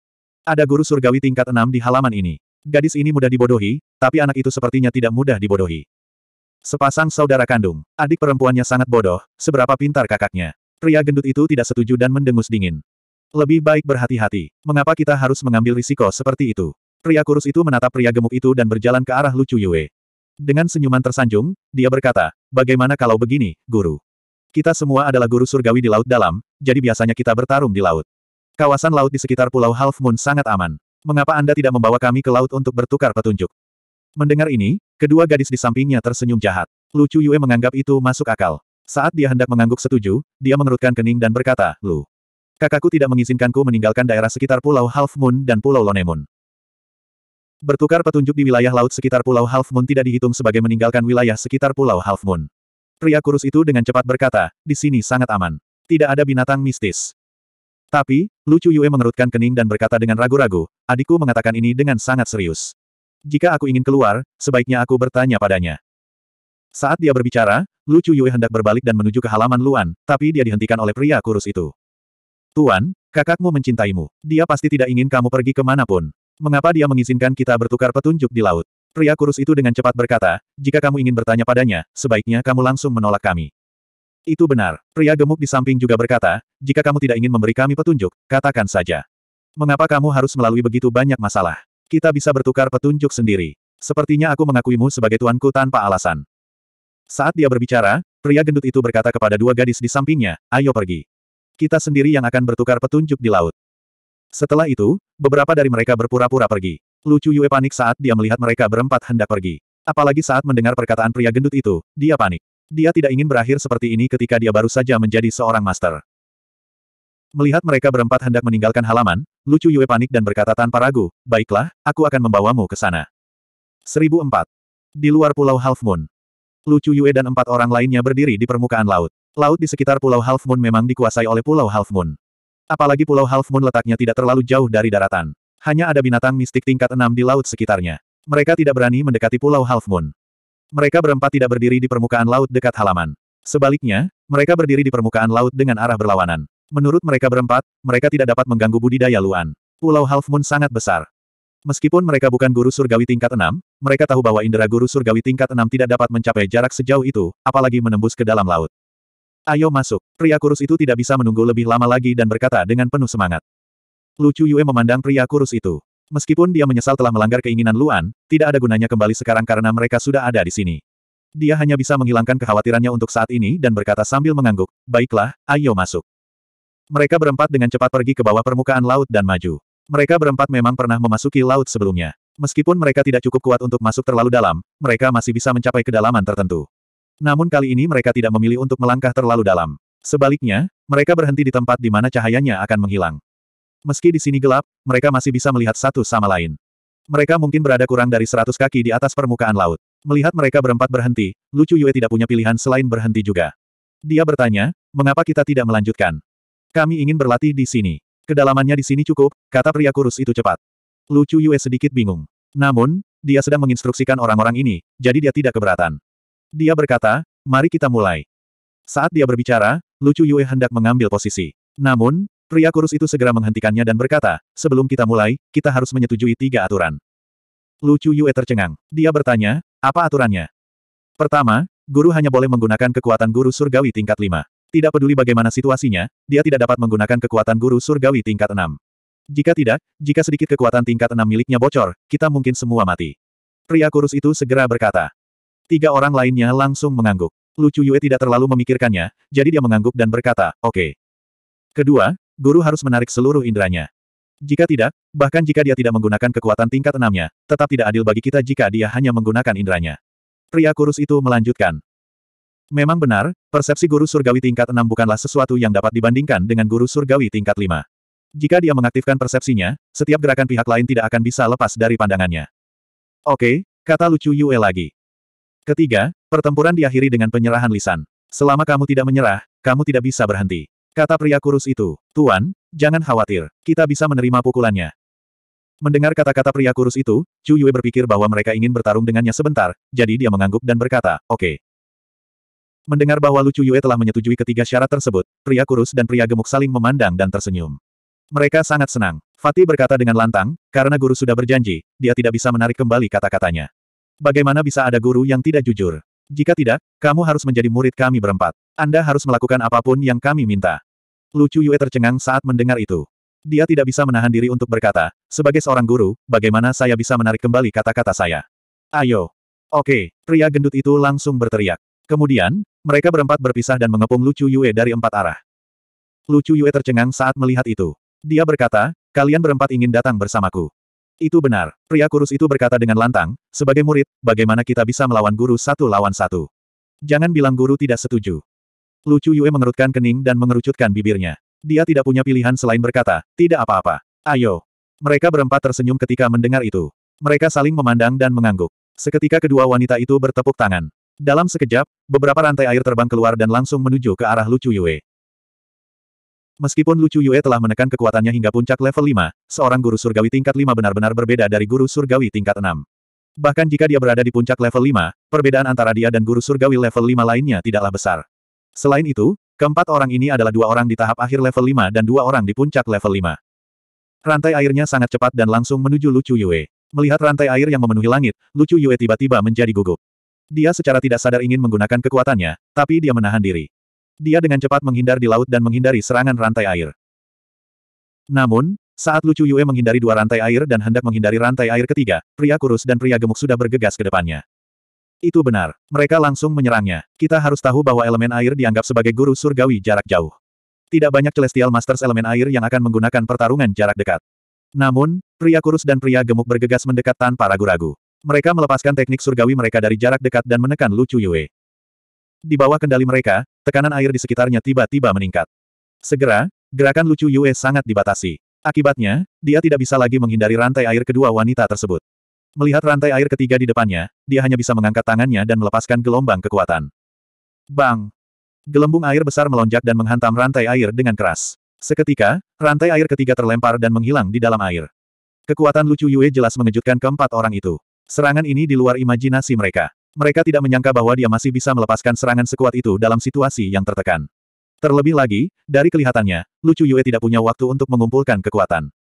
Ada guru surgawi tingkat 6 di halaman ini. Gadis ini mudah dibodohi, tapi anak itu sepertinya tidak mudah dibodohi. Sepasang saudara kandung. Adik perempuannya sangat bodoh, seberapa pintar kakaknya. Pria gendut itu tidak setuju dan mendengus dingin. Lebih baik berhati-hati. Mengapa kita harus mengambil risiko seperti itu? Pria kurus itu menatap pria gemuk itu dan berjalan ke arah lucu Yue. Dengan senyuman tersanjung, dia berkata, bagaimana kalau begini, guru? Kita semua adalah guru surgawi di Laut Dalam, jadi biasanya kita bertarung di laut. Kawasan laut di sekitar Pulau Half Moon sangat aman. Mengapa Anda tidak membawa kami ke laut untuk bertukar petunjuk? Mendengar ini, Kedua gadis di sampingnya tersenyum jahat. Lucu Yue menganggap itu masuk akal. Saat dia hendak mengangguk setuju, dia mengerutkan kening dan berkata, Lu. Kakakku tidak mengizinkanku meninggalkan daerah sekitar Pulau Half Moon dan Pulau Lonemun. Bertukar petunjuk di wilayah laut sekitar Pulau Half Moon tidak dihitung sebagai meninggalkan wilayah sekitar Pulau Half Moon. Pria kurus itu dengan cepat berkata, di sini sangat aman. Tidak ada binatang mistis. Tapi, Lucu Yue mengerutkan kening dan berkata dengan ragu-ragu, adikku mengatakan ini dengan sangat serius. Jika aku ingin keluar, sebaiknya aku bertanya padanya. Saat dia berbicara, Lu Chu Yue hendak berbalik dan menuju ke halaman Luan, tapi dia dihentikan oleh pria kurus itu. Tuan, kakakmu mencintaimu. Dia pasti tidak ingin kamu pergi kemanapun. Mengapa dia mengizinkan kita bertukar petunjuk di laut? Pria kurus itu dengan cepat berkata, jika kamu ingin bertanya padanya, sebaiknya kamu langsung menolak kami. Itu benar. Pria gemuk di samping juga berkata, jika kamu tidak ingin memberi kami petunjuk, katakan saja. Mengapa kamu harus melalui begitu banyak masalah? Kita bisa bertukar petunjuk sendiri. Sepertinya aku mengakuimu sebagai tuanku tanpa alasan. Saat dia berbicara, pria gendut itu berkata kepada dua gadis di sampingnya, ayo pergi. Kita sendiri yang akan bertukar petunjuk di laut. Setelah itu, beberapa dari mereka berpura-pura pergi. Lucu Yue panik saat dia melihat mereka berempat hendak pergi. Apalagi saat mendengar perkataan pria gendut itu, dia panik. Dia tidak ingin berakhir seperti ini ketika dia baru saja menjadi seorang master. Melihat mereka berempat hendak meninggalkan halaman, Lucu Yue panik dan berkata tanpa ragu, baiklah, aku akan membawamu ke sana. 1004. Di luar pulau Half Moon. Lucu Yue dan empat orang lainnya berdiri di permukaan laut. Laut di sekitar pulau Half Moon memang dikuasai oleh pulau Half Moon. Apalagi pulau Half Moon letaknya tidak terlalu jauh dari daratan. Hanya ada binatang mistik tingkat enam di laut sekitarnya. Mereka tidak berani mendekati pulau Half Moon. Mereka berempat tidak berdiri di permukaan laut dekat halaman. Sebaliknya, mereka berdiri di permukaan laut dengan arah berlawanan. Menurut mereka berempat, mereka tidak dapat mengganggu budidaya Luan. Pulau Half Moon sangat besar. Meskipun mereka bukan guru surgawi tingkat enam, mereka tahu bahwa indera guru surgawi tingkat enam tidak dapat mencapai jarak sejauh itu, apalagi menembus ke dalam laut. Ayo masuk. Pria kurus itu tidak bisa menunggu lebih lama lagi dan berkata dengan penuh semangat. Lucu Yue memandang pria kurus itu. Meskipun dia menyesal telah melanggar keinginan Luan, tidak ada gunanya kembali sekarang karena mereka sudah ada di sini. Dia hanya bisa menghilangkan kekhawatirannya untuk saat ini dan berkata sambil mengangguk, baiklah, ayo masuk. Mereka berempat dengan cepat pergi ke bawah permukaan laut dan maju. Mereka berempat memang pernah memasuki laut sebelumnya. Meskipun mereka tidak cukup kuat untuk masuk terlalu dalam, mereka masih bisa mencapai kedalaman tertentu. Namun kali ini mereka tidak memilih untuk melangkah terlalu dalam. Sebaliknya, mereka berhenti di tempat di mana cahayanya akan menghilang. Meski di sini gelap, mereka masih bisa melihat satu sama lain. Mereka mungkin berada kurang dari seratus kaki di atas permukaan laut. Melihat mereka berempat berhenti, Lucu Yue tidak punya pilihan selain berhenti juga. Dia bertanya, mengapa kita tidak melanjutkan? Kami ingin berlatih di sini. Kedalamannya di sini cukup, kata pria kurus itu cepat. Lucu Yue sedikit bingung. Namun, dia sedang menginstruksikan orang-orang ini, jadi dia tidak keberatan. Dia berkata, mari kita mulai. Saat dia berbicara, Lucu Yue hendak mengambil posisi. Namun, pria kurus itu segera menghentikannya dan berkata, sebelum kita mulai, kita harus menyetujui tiga aturan. Lucu Yue tercengang. Dia bertanya, apa aturannya? Pertama, guru hanya boleh menggunakan kekuatan guru surgawi tingkat 5. Tidak peduli bagaimana situasinya, dia tidak dapat menggunakan kekuatan guru surgawi tingkat 6. Jika tidak, jika sedikit kekuatan tingkat 6 miliknya bocor, kita mungkin semua mati. Pria kurus itu segera berkata. Tiga orang lainnya langsung mengangguk. Lucu Yue tidak terlalu memikirkannya, jadi dia mengangguk dan berkata, oke. Okay. Kedua, guru harus menarik seluruh inderanya. Jika tidak, bahkan jika dia tidak menggunakan kekuatan tingkat enamnya, tetap tidak adil bagi kita jika dia hanya menggunakan inderanya. Pria kurus itu melanjutkan. Memang benar, persepsi guru surgawi tingkat 6 bukanlah sesuatu yang dapat dibandingkan dengan guru surgawi tingkat 5. Jika dia mengaktifkan persepsinya, setiap gerakan pihak lain tidak akan bisa lepas dari pandangannya. Oke, kata lucu Yue lagi. Ketiga, pertempuran diakhiri dengan penyerahan lisan. Selama kamu tidak menyerah, kamu tidak bisa berhenti. Kata pria kurus itu, Tuan, jangan khawatir, kita bisa menerima pukulannya. Mendengar kata-kata pria kurus itu, Chu Yue berpikir bahwa mereka ingin bertarung dengannya sebentar, jadi dia mengangguk dan berkata, oke. Okay. Mendengar bahwa Lu Chuyue telah menyetujui ketiga syarat tersebut, pria kurus dan pria gemuk saling memandang dan tersenyum. Mereka sangat senang. Fatih berkata dengan lantang, karena guru sudah berjanji, dia tidak bisa menarik kembali kata-katanya. Bagaimana bisa ada guru yang tidak jujur? Jika tidak, kamu harus menjadi murid kami berempat. Anda harus melakukan apapun yang kami minta. Lu Chuyue tercengang saat mendengar itu. Dia tidak bisa menahan diri untuk berkata, sebagai seorang guru, bagaimana saya bisa menarik kembali kata-kata saya? Ayo. Oke, pria gendut itu langsung berteriak. Kemudian, mereka berempat berpisah dan mengepung Lucu Yue dari empat arah. Lucu Yue tercengang saat melihat itu. Dia berkata, kalian berempat ingin datang bersamaku. Itu benar, pria kurus itu berkata dengan lantang, sebagai murid, bagaimana kita bisa melawan guru satu lawan satu. Jangan bilang guru tidak setuju. Lucu Yue mengerutkan kening dan mengerucutkan bibirnya. Dia tidak punya pilihan selain berkata, tidak apa-apa. Ayo. Mereka berempat tersenyum ketika mendengar itu. Mereka saling memandang dan mengangguk. Seketika kedua wanita itu bertepuk tangan. Dalam sekejap, beberapa rantai air terbang keluar dan langsung menuju ke arah Lucu Yue. Meskipun Lucu Yue telah menekan kekuatannya hingga puncak level 5, seorang guru surgawi tingkat 5 benar-benar berbeda dari guru surgawi tingkat 6. Bahkan jika dia berada di puncak level 5, perbedaan antara dia dan guru surgawi level 5 lainnya tidaklah besar. Selain itu, keempat orang ini adalah dua orang di tahap akhir level 5 dan dua orang di puncak level 5. Rantai airnya sangat cepat dan langsung menuju Lucu Yue. Melihat rantai air yang memenuhi langit, Lucu Yue tiba-tiba menjadi gugup. Dia secara tidak sadar ingin menggunakan kekuatannya, tapi dia menahan diri. Dia dengan cepat menghindar di laut dan menghindari serangan rantai air. Namun, saat Lucu Yue menghindari dua rantai air dan hendak menghindari rantai air ketiga, pria kurus dan pria gemuk sudah bergegas ke depannya. Itu benar. Mereka langsung menyerangnya. Kita harus tahu bahwa elemen air dianggap sebagai guru surgawi jarak jauh. Tidak banyak Celestial Masters elemen air yang akan menggunakan pertarungan jarak dekat. Namun, pria kurus dan pria gemuk bergegas mendekat tanpa ragu-ragu. Mereka melepaskan teknik surgawi mereka dari jarak dekat dan menekan Lucu Yue. Di bawah kendali mereka, tekanan air di sekitarnya tiba-tiba meningkat. Segera, gerakan Lucu Yue sangat dibatasi. Akibatnya, dia tidak bisa lagi menghindari rantai air kedua wanita tersebut. Melihat rantai air ketiga di depannya, dia hanya bisa mengangkat tangannya dan melepaskan gelombang kekuatan. Bang! Gelembung air besar melonjak dan menghantam rantai air dengan keras. Seketika, rantai air ketiga terlempar dan menghilang di dalam air. Kekuatan Lucu Yue jelas mengejutkan keempat orang itu. Serangan ini di luar imajinasi mereka. Mereka tidak menyangka bahwa dia masih bisa melepaskan serangan sekuat itu dalam situasi yang tertekan. Terlebih lagi, dari kelihatannya, Lucu Yue tidak punya waktu untuk mengumpulkan kekuatan.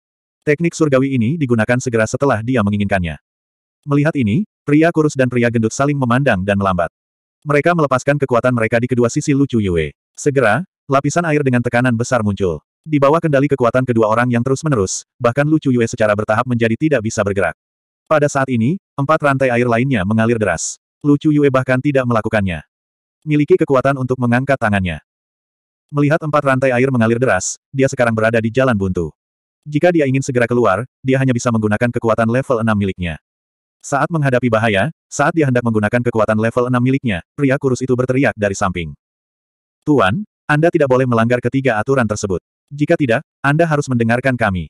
Teknik surgawi ini digunakan segera setelah dia menginginkannya. Melihat ini, pria kurus dan pria gendut saling memandang dan melambat. Mereka melepaskan kekuatan mereka di kedua sisi Lucu Yue. Segera, lapisan air dengan tekanan besar muncul. Di bawah kendali kekuatan kedua orang yang terus-menerus, bahkan Lucu Yue secara bertahap menjadi tidak bisa bergerak. Pada saat ini, Empat rantai air lainnya mengalir deras. Lucu Yue bahkan tidak melakukannya. Miliki kekuatan untuk mengangkat tangannya. Melihat empat rantai air mengalir deras, dia sekarang berada di jalan buntu. Jika dia ingin segera keluar, dia hanya bisa menggunakan kekuatan level 6 miliknya. Saat menghadapi bahaya, saat dia hendak menggunakan kekuatan level 6 miliknya, pria kurus itu berteriak dari samping. Tuan, Anda tidak boleh melanggar ketiga aturan tersebut. Jika tidak, Anda harus mendengarkan kami.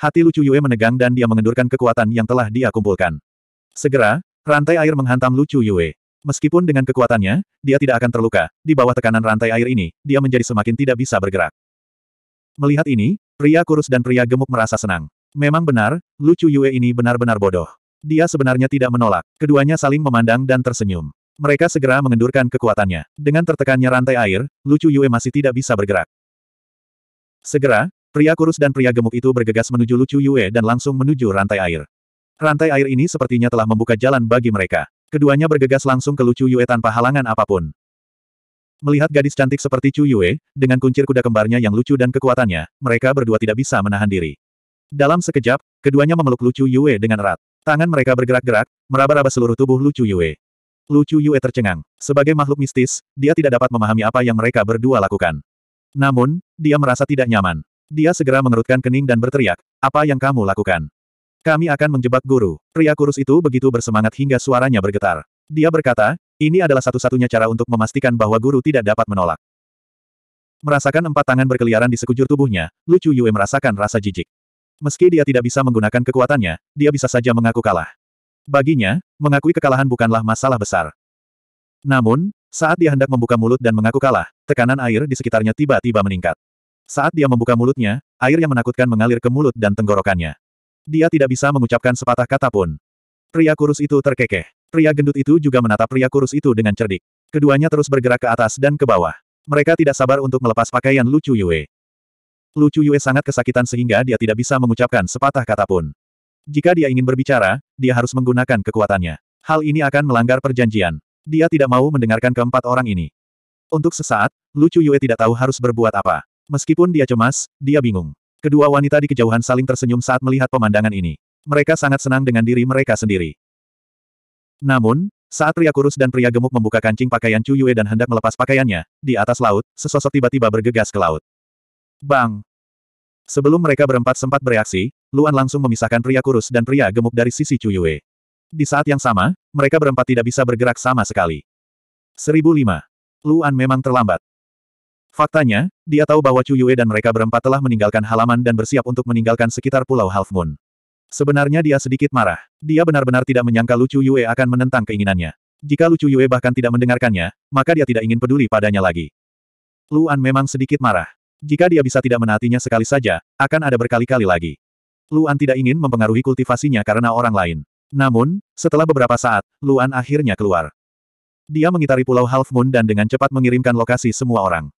Hati lucu Yue menegang dan dia mengendurkan kekuatan yang telah dia kumpulkan. Segera, rantai air menghantam Lucu Yue. Meskipun dengan kekuatannya, dia tidak akan terluka. Di bawah tekanan rantai air ini, dia menjadi semakin tidak bisa bergerak. Melihat ini, pria kurus dan pria gemuk merasa senang. Memang benar, Lucu Yue ini benar-benar bodoh. Dia sebenarnya tidak menolak. Keduanya saling memandang dan tersenyum. Mereka segera mengendurkan kekuatannya. Dengan tertekannya rantai air, Lucu Yue masih tidak bisa bergerak. Segera, pria kurus dan pria gemuk itu bergegas menuju Lucu Yue dan langsung menuju rantai air. Rantai air ini sepertinya telah membuka jalan bagi mereka. Keduanya bergegas langsung ke Lucu Yue tanpa halangan apapun. Melihat gadis cantik seperti Chu Yue, dengan kuncir kuda kembarnya yang lucu dan kekuatannya, mereka berdua tidak bisa menahan diri. Dalam sekejap, keduanya memeluk Lucu Yue dengan erat. Tangan mereka bergerak-gerak, meraba-raba seluruh tubuh Lucu Yue. Lucu Yue tercengang. Sebagai makhluk mistis, dia tidak dapat memahami apa yang mereka berdua lakukan. Namun, dia merasa tidak nyaman. Dia segera mengerutkan kening dan berteriak, apa yang kamu lakukan? Kami akan menjebak guru. Pria kurus itu begitu bersemangat hingga suaranya bergetar. Dia berkata, ini adalah satu-satunya cara untuk memastikan bahwa guru tidak dapat menolak. Merasakan empat tangan berkeliaran di sekujur tubuhnya, Lucu Yue merasakan rasa jijik. Meski dia tidak bisa menggunakan kekuatannya, dia bisa saja mengaku kalah. Baginya, mengakui kekalahan bukanlah masalah besar. Namun, saat dia hendak membuka mulut dan mengaku kalah, tekanan air di sekitarnya tiba-tiba meningkat. Saat dia membuka mulutnya, air yang menakutkan mengalir ke mulut dan tenggorokannya. Dia tidak bisa mengucapkan sepatah kata pun. Pria kurus itu terkekeh. Pria gendut itu juga menatap pria kurus itu dengan cerdik. Keduanya terus bergerak ke atas dan ke bawah. Mereka tidak sabar untuk melepas pakaian Lucu Yue. Lucu Yue sangat kesakitan sehingga dia tidak bisa mengucapkan sepatah kata pun. Jika dia ingin berbicara, dia harus menggunakan kekuatannya. Hal ini akan melanggar perjanjian. Dia tidak mau mendengarkan keempat orang ini. Untuk sesaat, Lucu Yue tidak tahu harus berbuat apa. Meskipun dia cemas, dia bingung. Kedua wanita di kejauhan saling tersenyum saat melihat pemandangan ini. Mereka sangat senang dengan diri mereka sendiri. Namun, saat pria kurus dan pria gemuk membuka kancing pakaian Chu Yue dan hendak melepas pakaiannya, di atas laut, sesosok tiba-tiba bergegas ke laut. Bang! Sebelum mereka berempat sempat bereaksi, Luan langsung memisahkan pria kurus dan pria gemuk dari sisi Chu Yue. Di saat yang sama, mereka berempat tidak bisa bergerak sama sekali. 1005. Luan memang terlambat. Faktanya, dia tahu bahwa Chu Yue dan mereka berempat telah meninggalkan halaman dan bersiap untuk meninggalkan sekitar Pulau Half Moon. Sebenarnya dia sedikit marah. Dia benar-benar tidak menyangka Lu Chu Yue akan menentang keinginannya. Jika Lu Chu Yue bahkan tidak mendengarkannya, maka dia tidak ingin peduli padanya lagi. Luan memang sedikit marah. Jika dia bisa tidak menaatinya sekali saja, akan ada berkali-kali lagi. Luan tidak ingin mempengaruhi kultivasinya karena orang lain. Namun, setelah beberapa saat, Luan akhirnya keluar. Dia mengitari Pulau Half Moon dan dengan cepat mengirimkan lokasi semua orang.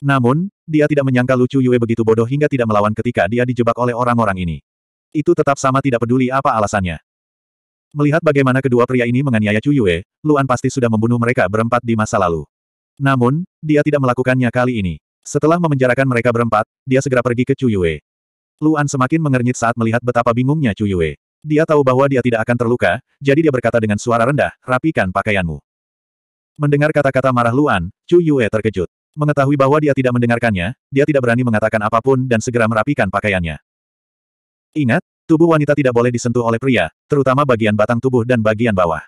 Namun, dia tidak menyangka lucu Yue begitu bodoh hingga tidak melawan ketika dia dijebak oleh orang-orang ini. Itu tetap sama tidak peduli apa alasannya. Melihat bagaimana kedua pria ini menganiaya Chu Yue, Luan pasti sudah membunuh mereka berempat di masa lalu. Namun, dia tidak melakukannya kali ini. Setelah memenjarakan mereka berempat, dia segera pergi ke Chu Yue. Luan semakin mengernyit saat melihat betapa bingungnya Chu Yue. Dia tahu bahwa dia tidak akan terluka, jadi dia berkata dengan suara rendah, rapikan pakaianmu. Mendengar kata-kata marah Luan, Chu Yue terkejut. Mengetahui bahwa dia tidak mendengarkannya, dia tidak berani mengatakan apapun dan segera merapikan pakaiannya. Ingat, tubuh wanita tidak boleh disentuh oleh pria, terutama bagian batang tubuh dan bagian bawah.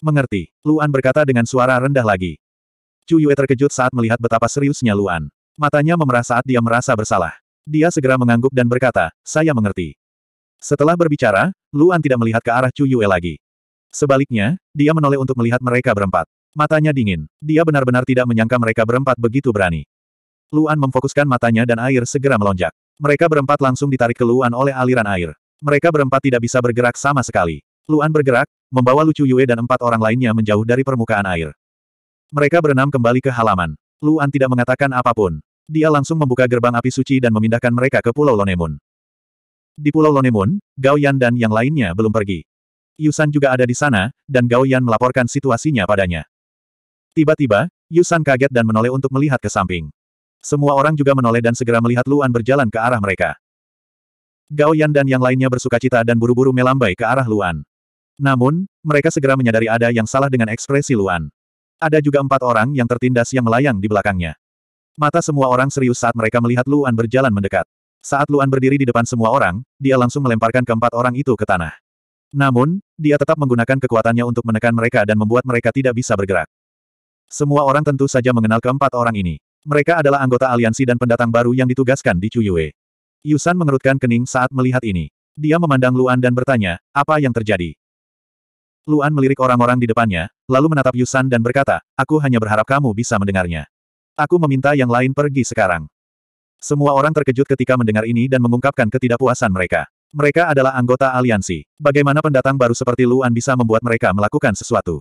Mengerti, Luan berkata dengan suara rendah lagi. Chu Yue terkejut saat melihat betapa seriusnya Luan. Matanya memerah saat dia merasa bersalah. Dia segera mengangguk dan berkata, saya mengerti. Setelah berbicara, Luan tidak melihat ke arah Chu Yue lagi. Sebaliknya, dia menoleh untuk melihat mereka berempat. Matanya dingin. Dia benar-benar tidak menyangka mereka berempat begitu berani. Luan memfokuskan matanya dan air segera melonjak. Mereka berempat langsung ditarik ke Luan oleh aliran air. Mereka berempat tidak bisa bergerak sama sekali. Luan bergerak, membawa Lucu Yue dan empat orang lainnya menjauh dari permukaan air. Mereka berenam kembali ke halaman. Luan tidak mengatakan apapun. Dia langsung membuka gerbang api suci dan memindahkan mereka ke Pulau Lonemun. Di Pulau Lonemun, Gao Yan dan yang lainnya belum pergi. Yusan juga ada di sana, dan Gao Yan melaporkan situasinya padanya. Tiba-tiba, Yusan kaget dan menoleh untuk melihat ke samping. Semua orang juga menoleh dan segera melihat Luan berjalan ke arah mereka. Gao Yan dan yang lainnya bersuka cita dan buru-buru melambai ke arah Luan. Namun, mereka segera menyadari ada yang salah dengan ekspresi Luan. Ada juga empat orang yang tertindas yang melayang di belakangnya. Mata semua orang serius saat mereka melihat Luan berjalan mendekat. Saat Luan berdiri di depan semua orang, dia langsung melemparkan keempat orang itu ke tanah. Namun, dia tetap menggunakan kekuatannya untuk menekan mereka dan membuat mereka tidak bisa bergerak. Semua orang tentu saja mengenal keempat orang ini. Mereka adalah anggota aliansi dan pendatang baru yang ditugaskan di Cuyue. Yusan mengerutkan kening saat melihat ini. Dia memandang Luan dan bertanya, apa yang terjadi? Luan melirik orang-orang di depannya, lalu menatap Yusan dan berkata, aku hanya berharap kamu bisa mendengarnya. Aku meminta yang lain pergi sekarang. Semua orang terkejut ketika mendengar ini dan mengungkapkan ketidakpuasan mereka. Mereka adalah anggota aliansi. Bagaimana pendatang baru seperti Luan bisa membuat mereka melakukan sesuatu?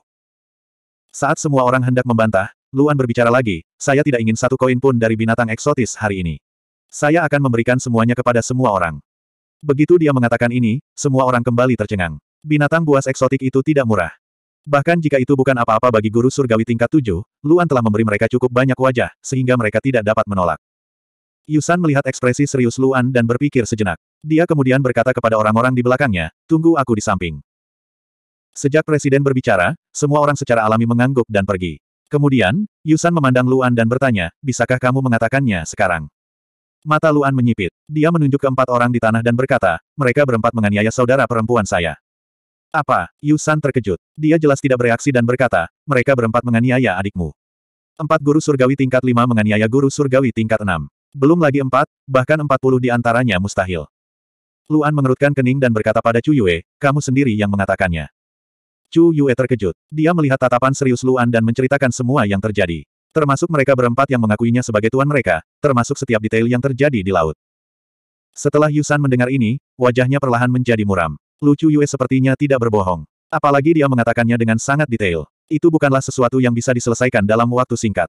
Saat semua orang hendak membantah, Luan berbicara lagi, saya tidak ingin satu koin pun dari binatang eksotis hari ini. Saya akan memberikan semuanya kepada semua orang. Begitu dia mengatakan ini, semua orang kembali tercengang. Binatang buas eksotik itu tidak murah. Bahkan jika itu bukan apa-apa bagi guru surgawi tingkat tujuh, Luan telah memberi mereka cukup banyak wajah, sehingga mereka tidak dapat menolak. Yusan melihat ekspresi serius Luan dan berpikir sejenak. Dia kemudian berkata kepada orang-orang di belakangnya, tunggu aku di samping. Sejak presiden berbicara, semua orang secara alami mengangguk dan pergi. Kemudian, Yusan memandang Luan dan bertanya, bisakah kamu mengatakannya sekarang? Mata Luan menyipit. Dia menunjuk ke empat orang di tanah dan berkata, mereka berempat menganiaya saudara perempuan saya. Apa? Yusan terkejut. Dia jelas tidak bereaksi dan berkata, mereka berempat menganiaya adikmu. Empat guru surgawi tingkat lima menganiaya guru surgawi tingkat enam. Belum lagi empat, bahkan empat puluh di antaranya mustahil. Luan mengerutkan kening dan berkata pada Cuyue, kamu sendiri yang mengatakannya. Chu Yue terkejut. Dia melihat tatapan serius Luan dan menceritakan semua yang terjadi. Termasuk mereka berempat yang mengakuinya sebagai tuan mereka, termasuk setiap detail yang terjadi di laut. Setelah Yusan mendengar ini, wajahnya perlahan menjadi muram. Lu Chu Yue sepertinya tidak berbohong. Apalagi dia mengatakannya dengan sangat detail. Itu bukanlah sesuatu yang bisa diselesaikan dalam waktu singkat.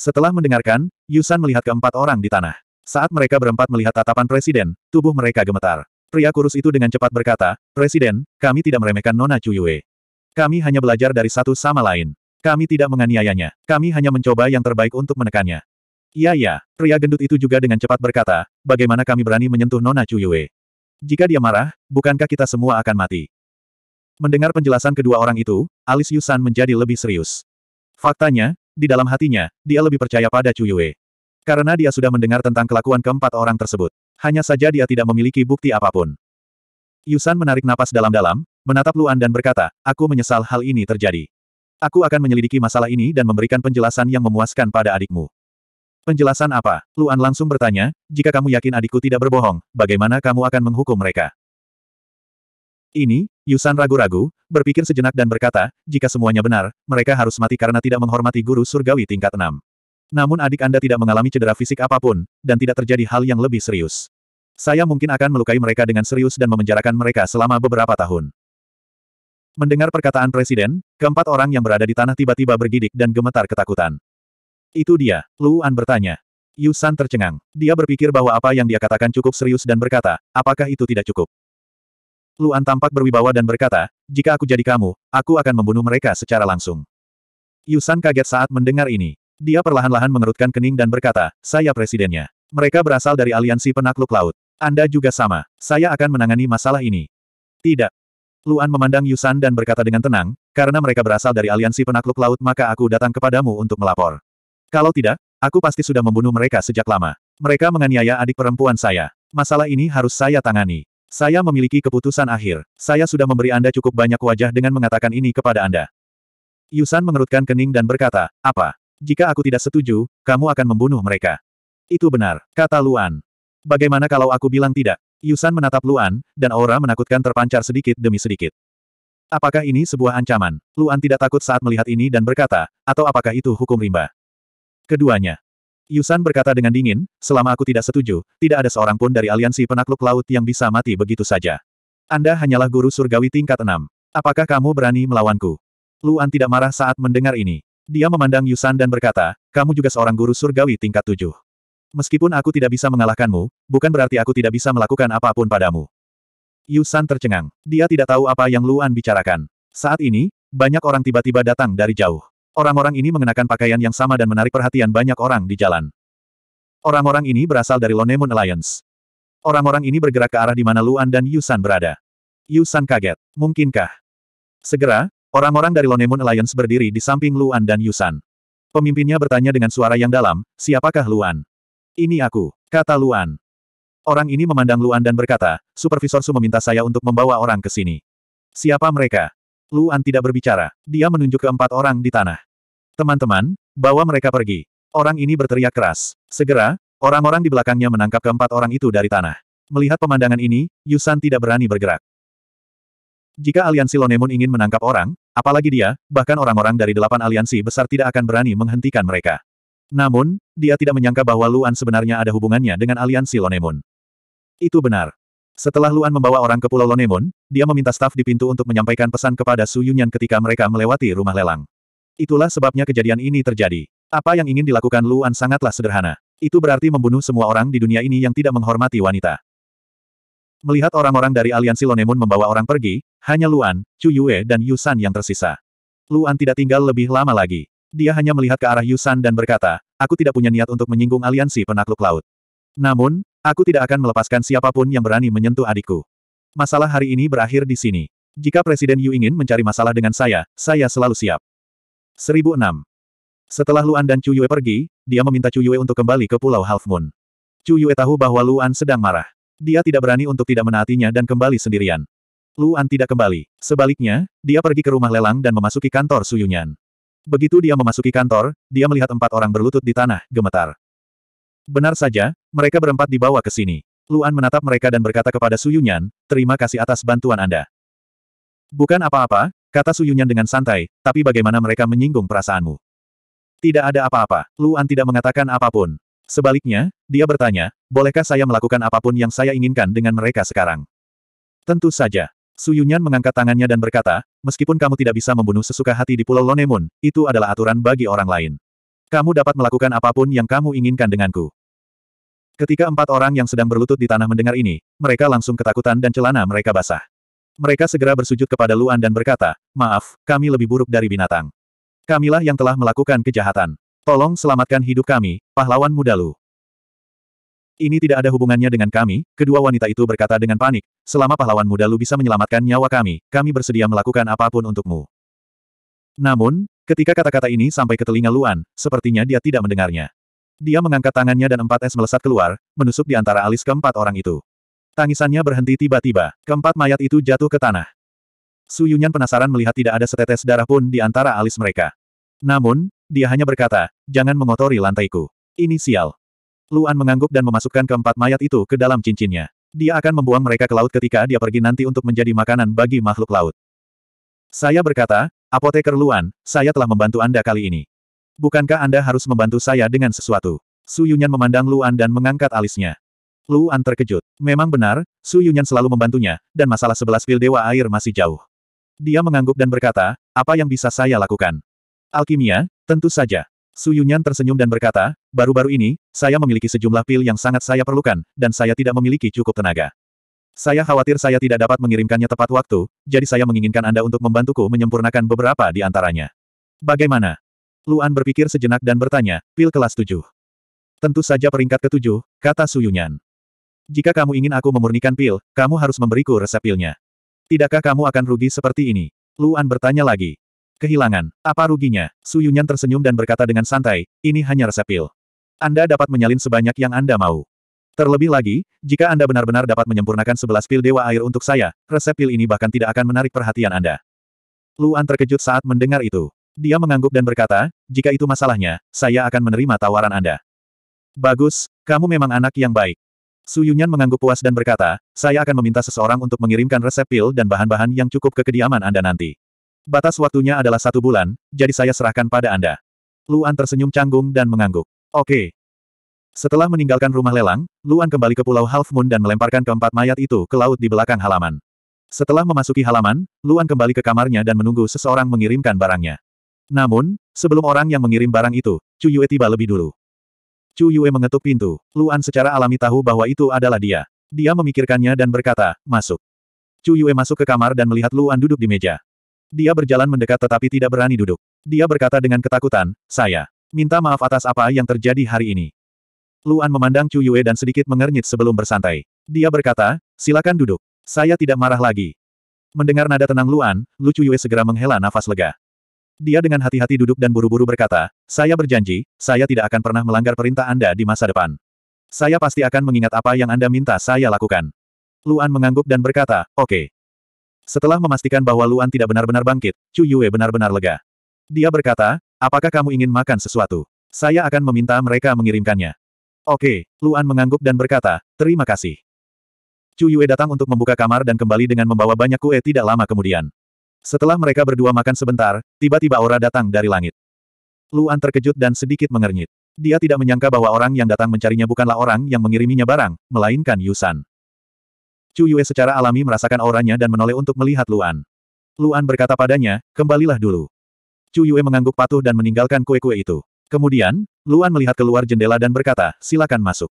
Setelah mendengarkan, Yusan melihat keempat orang di tanah. Saat mereka berempat melihat tatapan presiden, tubuh mereka gemetar. Pria kurus itu dengan cepat berkata, Presiden, kami tidak meremehkan Nona Chu Yue. Kami hanya belajar dari satu sama lain. Kami tidak menganiayanya. Kami hanya mencoba yang terbaik untuk menekannya. Iya ya, pria gendut itu juga dengan cepat berkata, bagaimana kami berani menyentuh Nona Chuyue? Jika dia marah, bukankah kita semua akan mati? Mendengar penjelasan kedua orang itu, alis Yusan menjadi lebih serius. Faktanya, di dalam hatinya, dia lebih percaya pada Chuyue. Karena dia sudah mendengar tentang kelakuan keempat orang tersebut. Hanya saja dia tidak memiliki bukti apapun. Yusan menarik napas dalam-dalam, menatap Luan dan berkata, aku menyesal hal ini terjadi. Aku akan menyelidiki masalah ini dan memberikan penjelasan yang memuaskan pada adikmu. Penjelasan apa? Luan langsung bertanya, jika kamu yakin adikku tidak berbohong, bagaimana kamu akan menghukum mereka? Ini, Yusan ragu-ragu, berpikir sejenak dan berkata, jika semuanya benar, mereka harus mati karena tidak menghormati guru surgawi tingkat 6. Namun adik Anda tidak mengalami cedera fisik apapun, dan tidak terjadi hal yang lebih serius. Saya mungkin akan melukai mereka dengan serius dan memenjarakan mereka selama beberapa tahun. Mendengar perkataan presiden, keempat orang yang berada di tanah tiba-tiba bergidik dan gemetar ketakutan. Itu dia, Luan bertanya. Yusan tercengang. Dia berpikir bahwa apa yang dia katakan cukup serius dan berkata, apakah itu tidak cukup? Luan tampak berwibawa dan berkata, jika aku jadi kamu, aku akan membunuh mereka secara langsung. Yusan kaget saat mendengar ini. Dia perlahan-lahan mengerutkan kening dan berkata, saya presidennya. Mereka berasal dari aliansi penakluk laut. Anda juga sama. Saya akan menangani masalah ini. Tidak, Luan memandang Yusan dan berkata dengan tenang, karena mereka berasal dari aliansi penakluk laut maka aku datang kepadamu untuk melapor. Kalau tidak, aku pasti sudah membunuh mereka sejak lama. Mereka menganiaya adik perempuan saya. Masalah ini harus saya tangani. Saya memiliki keputusan akhir. Saya sudah memberi Anda cukup banyak wajah dengan mengatakan ini kepada Anda. Yusan mengerutkan kening dan berkata, apa? Jika aku tidak setuju, kamu akan membunuh mereka. Itu benar, kata Luan. Bagaimana kalau aku bilang tidak? Yusan menatap Luan, dan aura menakutkan terpancar sedikit demi sedikit. Apakah ini sebuah ancaman? Luan tidak takut saat melihat ini dan berkata, atau apakah itu hukum rimba? Keduanya. Yusan berkata dengan dingin, selama aku tidak setuju, tidak ada seorang pun dari aliansi penakluk laut yang bisa mati begitu saja. Anda hanyalah guru surgawi tingkat enam. Apakah kamu berani melawanku? Luan tidak marah saat mendengar ini. Dia memandang Yusan dan berkata, kamu juga seorang guru surgawi tingkat tujuh. Meskipun aku tidak bisa mengalahkanmu, bukan berarti aku tidak bisa melakukan apapun padamu. Yusan tercengang. Dia tidak tahu apa yang Luan bicarakan. Saat ini, banyak orang tiba-tiba datang dari jauh. Orang-orang ini mengenakan pakaian yang sama dan menarik perhatian banyak orang di jalan. Orang-orang ini berasal dari Lonemon Alliance. Orang-orang ini bergerak ke arah di mana Luan dan Yusan berada. Yusan kaget. Mungkinkah? Segera, orang-orang dari Lonemon Alliance berdiri di samping Luan dan Yusan. Pemimpinnya bertanya dengan suara yang dalam, siapakah Luan? Ini aku, kata Luan. Orang ini memandang Luan dan berkata, Supervisor Su meminta saya untuk membawa orang ke sini. Siapa mereka? Luan tidak berbicara. Dia menunjuk ke empat orang di tanah. Teman-teman, bawa mereka pergi. Orang ini berteriak keras. Segera, orang-orang di belakangnya menangkap keempat orang itu dari tanah. Melihat pemandangan ini, Yusan tidak berani bergerak. Jika aliansi Lonemun ingin menangkap orang, apalagi dia, bahkan orang-orang dari delapan aliansi besar tidak akan berani menghentikan mereka. Namun, dia tidak menyangka bahwa Luan sebenarnya ada hubungannya dengan aliansi Lonemon. Itu benar. Setelah Luan membawa orang ke Pulau Lonemon, dia meminta staf di pintu untuk menyampaikan pesan kepada Su Yunyan ketika mereka melewati rumah lelang. Itulah sebabnya kejadian ini terjadi. Apa yang ingin dilakukan Luan sangatlah sederhana. Itu berarti membunuh semua orang di dunia ini yang tidak menghormati wanita. Melihat orang-orang dari aliansi Lonemon membawa orang pergi, hanya Luan, Chu Yue dan Yu San yang tersisa. Luan tidak tinggal lebih lama lagi. Dia hanya melihat ke arah Yusan dan berkata, aku tidak punya niat untuk menyinggung aliansi penakluk laut. Namun, aku tidak akan melepaskan siapapun yang berani menyentuh adikku. Masalah hari ini berakhir di sini. Jika Presiden Yu ingin mencari masalah dengan saya, saya selalu siap. 1006. Setelah Luan dan Chu Yue pergi, dia meminta Chu Yue untuk kembali ke Pulau Half Moon. Chu Yue tahu bahwa Luan sedang marah. Dia tidak berani untuk tidak menaatinya dan kembali sendirian. Luan tidak kembali. Sebaliknya, dia pergi ke rumah lelang dan memasuki kantor Suyunyan. Begitu dia memasuki kantor, dia melihat empat orang berlutut di tanah, gemetar. Benar saja, mereka berempat dibawa ke sini. Luan menatap mereka dan berkata kepada Su Yunyan, terima kasih atas bantuan Anda. Bukan apa-apa, kata Su Yunyan dengan santai, tapi bagaimana mereka menyinggung perasaanmu? Tidak ada apa-apa, Luan tidak mengatakan apapun. Sebaliknya, dia bertanya, bolehkah saya melakukan apapun yang saya inginkan dengan mereka sekarang? Tentu saja. Su Yunyan mengangkat tangannya dan berkata, meskipun kamu tidak bisa membunuh sesuka hati di Pulau Lonemun, itu adalah aturan bagi orang lain. Kamu dapat melakukan apapun yang kamu inginkan denganku. Ketika empat orang yang sedang berlutut di tanah mendengar ini, mereka langsung ketakutan dan celana mereka basah. Mereka segera bersujud kepada Luan dan berkata, maaf, kami lebih buruk dari binatang. Kamilah yang telah melakukan kejahatan. Tolong selamatkan hidup kami, pahlawan muda Lu. Ini tidak ada hubungannya dengan kami, kedua wanita itu berkata dengan panik, selama pahlawan muda Lu bisa menyelamatkan nyawa kami, kami bersedia melakukan apapun untukmu. Namun, ketika kata-kata ini sampai ke telinga Luan, sepertinya dia tidak mendengarnya. Dia mengangkat tangannya dan empat es melesat keluar, menusuk di antara alis keempat orang itu. Tangisannya berhenti tiba-tiba, keempat mayat itu jatuh ke tanah. Su Yunyan penasaran melihat tidak ada setetes darah pun di antara alis mereka. Namun, dia hanya berkata, jangan mengotori lantaiku. Inisial. Luan mengangguk dan memasukkan keempat mayat itu ke dalam cincinnya. Dia akan membuang mereka ke laut ketika dia pergi nanti untuk menjadi makanan bagi makhluk laut. Saya berkata, Apoteker Luan, saya telah membantu Anda kali ini. Bukankah Anda harus membantu saya dengan sesuatu? Su Yunyan memandang Luan dan mengangkat alisnya. Luan terkejut. Memang benar, Su Yunyan selalu membantunya, dan masalah sebelas pil dewa air masih jauh. Dia mengangguk dan berkata, apa yang bisa saya lakukan? Alkimia, tentu saja. Su Yunyan tersenyum dan berkata, baru-baru ini, saya memiliki sejumlah pil yang sangat saya perlukan, dan saya tidak memiliki cukup tenaga. Saya khawatir saya tidak dapat mengirimkannya tepat waktu, jadi saya menginginkan Anda untuk membantuku menyempurnakan beberapa di antaranya. Bagaimana? Luan berpikir sejenak dan bertanya, pil kelas tujuh. Tentu saja peringkat ketujuh, kata Su Yunyan. Jika kamu ingin aku memurnikan pil, kamu harus memberiku resep pilnya. Tidakkah kamu akan rugi seperti ini? Luan bertanya lagi. Kehilangan, apa ruginya? Su Yunyan tersenyum dan berkata dengan santai, ini hanya resep pil. Anda dapat menyalin sebanyak yang Anda mau. Terlebih lagi, jika Anda benar-benar dapat menyempurnakan sebelas pil dewa air untuk saya, resep pil ini bahkan tidak akan menarik perhatian Anda. Luan terkejut saat mendengar itu. Dia mengangguk dan berkata, jika itu masalahnya, saya akan menerima tawaran Anda. Bagus, kamu memang anak yang baik. Su Yunyan mengangguk puas dan berkata, saya akan meminta seseorang untuk mengirimkan resep pil dan bahan-bahan yang cukup ke kediaman Anda nanti. Batas waktunya adalah satu bulan, jadi saya serahkan pada Anda. Luan tersenyum canggung dan mengangguk. Oke. Setelah meninggalkan rumah lelang, Luan kembali ke Pulau Half Moon dan melemparkan keempat mayat itu ke laut di belakang halaman. Setelah memasuki halaman, Luan kembali ke kamarnya dan menunggu seseorang mengirimkan barangnya. Namun, sebelum orang yang mengirim barang itu, Chu Yue tiba lebih dulu. Chu Yue mengetuk pintu. Luan secara alami tahu bahwa itu adalah dia. Dia memikirkannya dan berkata, masuk. Chu Yue masuk ke kamar dan melihat Luan duduk di meja. Dia berjalan mendekat tetapi tidak berani duduk. Dia berkata dengan ketakutan, saya minta maaf atas apa yang terjadi hari ini. Luan memandang Chu Yue dan sedikit mengernyit sebelum bersantai. Dia berkata, silakan duduk. Saya tidak marah lagi. Mendengar nada tenang Luan, Lu Chu Yue segera menghela nafas lega. Dia dengan hati-hati duduk dan buru-buru berkata, saya berjanji, saya tidak akan pernah melanggar perintah Anda di masa depan. Saya pasti akan mengingat apa yang Anda minta saya lakukan. Luan mengangguk dan berkata, oke. Okay. Setelah memastikan bahwa Luan tidak benar-benar bangkit, Chu Yue benar-benar lega. Dia berkata, apakah kamu ingin makan sesuatu? Saya akan meminta mereka mengirimkannya. Oke, Luan mengangguk dan berkata, terima kasih. Chu Yue datang untuk membuka kamar dan kembali dengan membawa banyak kue tidak lama kemudian. Setelah mereka berdua makan sebentar, tiba-tiba aura datang dari langit. Luan terkejut dan sedikit mengernyit. Dia tidak menyangka bahwa orang yang datang mencarinya bukanlah orang yang mengiriminya barang, melainkan Yusan. Chu Yue secara alami merasakan auranya dan menoleh untuk melihat Luan. Luan berkata padanya, kembalilah dulu. Chu Yue mengangguk patuh dan meninggalkan kue-kue itu. Kemudian, Luan melihat keluar jendela dan berkata, silakan masuk.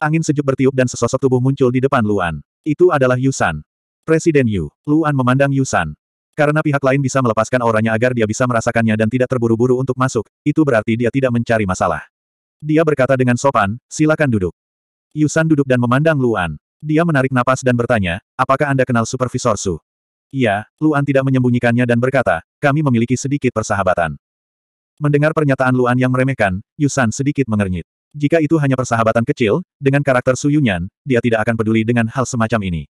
Angin sejuk bertiup dan sesosok tubuh muncul di depan Luan. Itu adalah Yusan. Presiden Yu, Luan memandang Yusan. Karena pihak lain bisa melepaskan auranya agar dia bisa merasakannya dan tidak terburu-buru untuk masuk, itu berarti dia tidak mencari masalah. Dia berkata dengan sopan, silakan duduk. Yusan duduk dan memandang Luan. Dia menarik napas dan bertanya, apakah Anda kenal Supervisor Su? Iya, Luan tidak menyembunyikannya dan berkata, kami memiliki sedikit persahabatan. Mendengar pernyataan Luan yang meremehkan, Yusan sedikit mengernyit. Jika itu hanya persahabatan kecil, dengan karakter Su Yunyan, dia tidak akan peduli dengan hal semacam ini.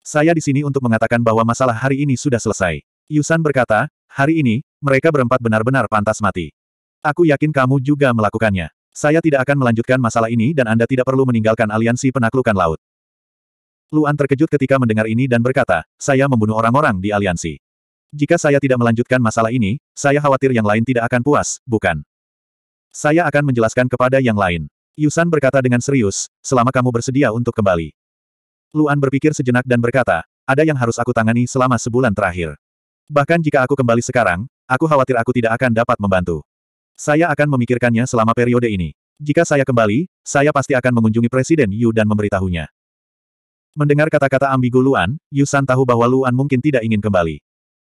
Saya di sini untuk mengatakan bahwa masalah hari ini sudah selesai. Yusan berkata, hari ini, mereka berempat benar-benar pantas mati. Aku yakin kamu juga melakukannya. Saya tidak akan melanjutkan masalah ini dan Anda tidak perlu meninggalkan aliansi penaklukan laut. Luan terkejut ketika mendengar ini dan berkata, saya membunuh orang-orang di aliansi. Jika saya tidak melanjutkan masalah ini, saya khawatir yang lain tidak akan puas, bukan? Saya akan menjelaskan kepada yang lain. Yusan berkata dengan serius, selama kamu bersedia untuk kembali. Luan berpikir sejenak dan berkata, ada yang harus aku tangani selama sebulan terakhir. Bahkan jika aku kembali sekarang, aku khawatir aku tidak akan dapat membantu. Saya akan memikirkannya selama periode ini. Jika saya kembali, saya pasti akan mengunjungi Presiden Yu dan memberitahunya. Mendengar kata-kata ambigu Luan, Yusan tahu bahwa Luan mungkin tidak ingin kembali.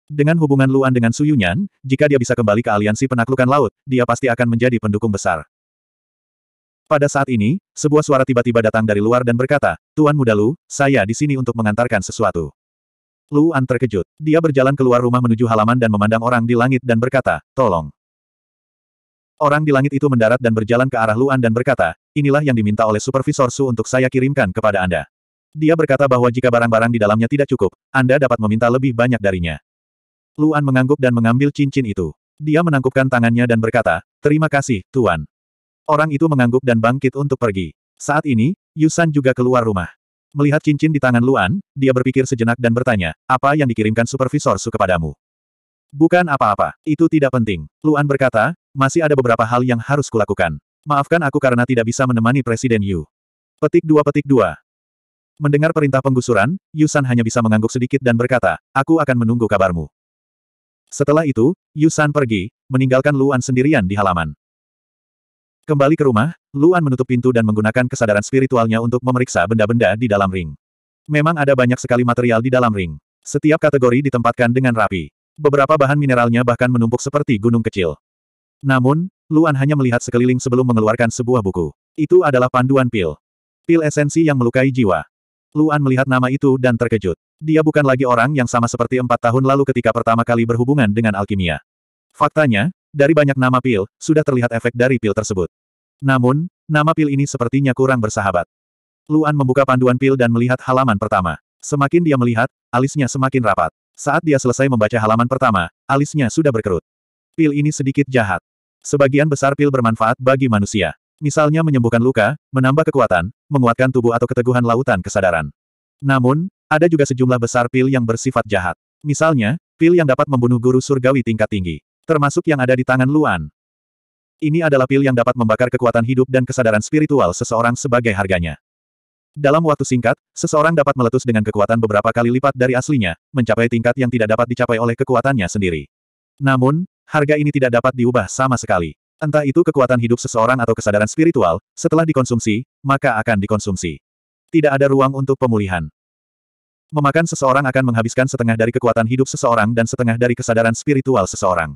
Dengan hubungan Luan dengan Suyunyan, jika dia bisa kembali ke aliansi penaklukan laut, dia pasti akan menjadi pendukung besar. Pada saat ini, sebuah suara tiba-tiba datang dari luar dan berkata, Tuan Muda Lu, saya di sini untuk mengantarkan sesuatu. Luan terkejut. Dia berjalan keluar rumah menuju halaman dan memandang orang di langit dan berkata, tolong. Orang di langit itu mendarat dan berjalan ke arah Luan dan berkata, inilah yang diminta oleh Supervisor Su untuk saya kirimkan kepada Anda. Dia berkata bahwa jika barang-barang di dalamnya tidak cukup, Anda dapat meminta lebih banyak darinya. Luan mengangguk dan mengambil cincin itu. Dia menangkupkan tangannya dan berkata, Terima kasih, Tuan. Orang itu mengangguk dan bangkit untuk pergi. Saat ini, Yusan juga keluar rumah. Melihat cincin di tangan Luan, dia berpikir sejenak dan bertanya, apa yang dikirimkan Supervisor Su kepadamu? Bukan apa-apa, itu tidak penting. Luan berkata, masih ada beberapa hal yang harus kulakukan. Maafkan aku karena tidak bisa menemani Presiden Yu. Petik dua petik dua. Mendengar perintah penggusuran, Yusan hanya bisa mengangguk sedikit dan berkata, aku akan menunggu kabarmu. Setelah itu, Yusan pergi, meninggalkan Luan sendirian di halaman. Kembali ke rumah, Luan menutup pintu dan menggunakan kesadaran spiritualnya untuk memeriksa benda-benda di dalam ring. Memang ada banyak sekali material di dalam ring. Setiap kategori ditempatkan dengan rapi. Beberapa bahan mineralnya bahkan menumpuk seperti gunung kecil. Namun, Luan hanya melihat sekeliling sebelum mengeluarkan sebuah buku. Itu adalah panduan pil. Pil esensi yang melukai jiwa. Luan melihat nama itu dan terkejut. Dia bukan lagi orang yang sama seperti empat tahun lalu ketika pertama kali berhubungan dengan alkimia. Faktanya, dari banyak nama pil, sudah terlihat efek dari pil tersebut. Namun, nama pil ini sepertinya kurang bersahabat. Luan membuka panduan pil dan melihat halaman pertama. Semakin dia melihat, alisnya semakin rapat. Saat dia selesai membaca halaman pertama, alisnya sudah berkerut. Pil ini sedikit jahat. Sebagian besar pil bermanfaat bagi manusia. Misalnya menyembuhkan luka, menambah kekuatan, menguatkan tubuh atau keteguhan lautan kesadaran. Namun, ada juga sejumlah besar pil yang bersifat jahat. Misalnya, pil yang dapat membunuh guru surgawi tingkat tinggi. Termasuk yang ada di tangan Luan. Ini adalah pil yang dapat membakar kekuatan hidup dan kesadaran spiritual seseorang sebagai harganya. Dalam waktu singkat, seseorang dapat meletus dengan kekuatan beberapa kali lipat dari aslinya, mencapai tingkat yang tidak dapat dicapai oleh kekuatannya sendiri. Namun, harga ini tidak dapat diubah sama sekali. Entah itu kekuatan hidup seseorang atau kesadaran spiritual, setelah dikonsumsi, maka akan dikonsumsi. Tidak ada ruang untuk pemulihan. Memakan seseorang akan menghabiskan setengah dari kekuatan hidup seseorang dan setengah dari kesadaran spiritual seseorang.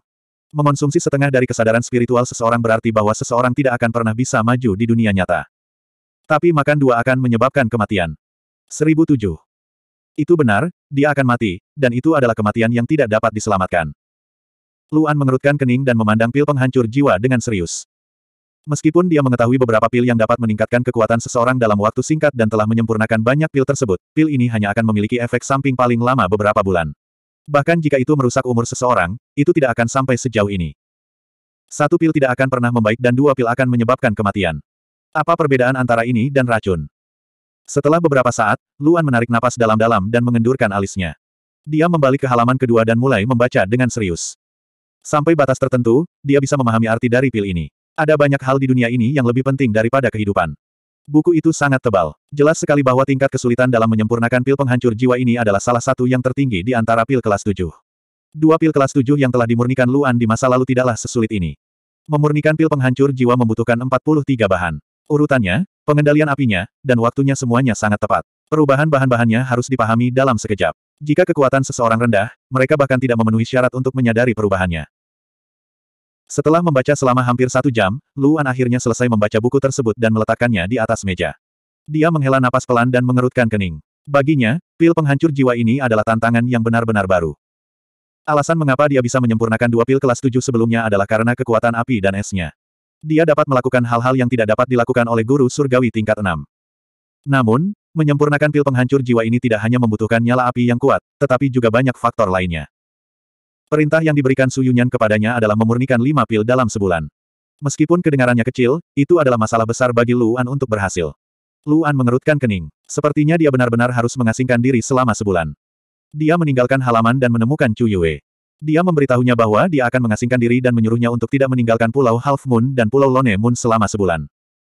Mengonsumsi setengah dari kesadaran spiritual seseorang berarti bahwa seseorang tidak akan pernah bisa maju di dunia nyata. Tapi makan dua akan menyebabkan kematian. 1007. Itu benar, dia akan mati, dan itu adalah kematian yang tidak dapat diselamatkan. Luan mengerutkan kening dan memandang pil penghancur jiwa dengan serius. Meskipun dia mengetahui beberapa pil yang dapat meningkatkan kekuatan seseorang dalam waktu singkat dan telah menyempurnakan banyak pil tersebut, pil ini hanya akan memiliki efek samping paling lama beberapa bulan. Bahkan jika itu merusak umur seseorang, itu tidak akan sampai sejauh ini. Satu pil tidak akan pernah membaik dan dua pil akan menyebabkan kematian. Apa perbedaan antara ini dan racun? Setelah beberapa saat, Luan menarik napas dalam-dalam dan mengendurkan alisnya. Dia membalik ke halaman kedua dan mulai membaca dengan serius. Sampai batas tertentu, dia bisa memahami arti dari pil ini. Ada banyak hal di dunia ini yang lebih penting daripada kehidupan. Buku itu sangat tebal. Jelas sekali bahwa tingkat kesulitan dalam menyempurnakan pil penghancur jiwa ini adalah salah satu yang tertinggi di antara pil kelas tujuh. Dua pil kelas tujuh yang telah dimurnikan Luan di masa lalu tidaklah sesulit ini. Memurnikan pil penghancur jiwa membutuhkan 43 bahan. Urutannya, pengendalian apinya, dan waktunya semuanya sangat tepat. Perubahan bahan-bahannya harus dipahami dalam sekejap. Jika kekuatan seseorang rendah, mereka bahkan tidak memenuhi syarat untuk menyadari perubahannya. Setelah membaca selama hampir satu jam, Luan akhirnya selesai membaca buku tersebut dan meletakkannya di atas meja. Dia menghela napas pelan dan mengerutkan kening. Baginya, pil penghancur jiwa ini adalah tantangan yang benar-benar baru. Alasan mengapa dia bisa menyempurnakan dua pil kelas tujuh sebelumnya adalah karena kekuatan api dan esnya. Dia dapat melakukan hal-hal yang tidak dapat dilakukan oleh guru surgawi tingkat enam. Namun, Menyempurnakan pil penghancur jiwa ini tidak hanya membutuhkan nyala api yang kuat, tetapi juga banyak faktor lainnya. Perintah yang diberikan Su Yunyan kepadanya adalah memurnikan lima pil dalam sebulan. Meskipun kedengarannya kecil, itu adalah masalah besar bagi Luan untuk berhasil. Luan mengerutkan kening. Sepertinya dia benar-benar harus mengasingkan diri selama sebulan. Dia meninggalkan halaman dan menemukan Chu Yue. Dia memberitahunya bahwa dia akan mengasingkan diri dan menyuruhnya untuk tidak meninggalkan Pulau Half Moon dan Pulau Lone Moon selama sebulan.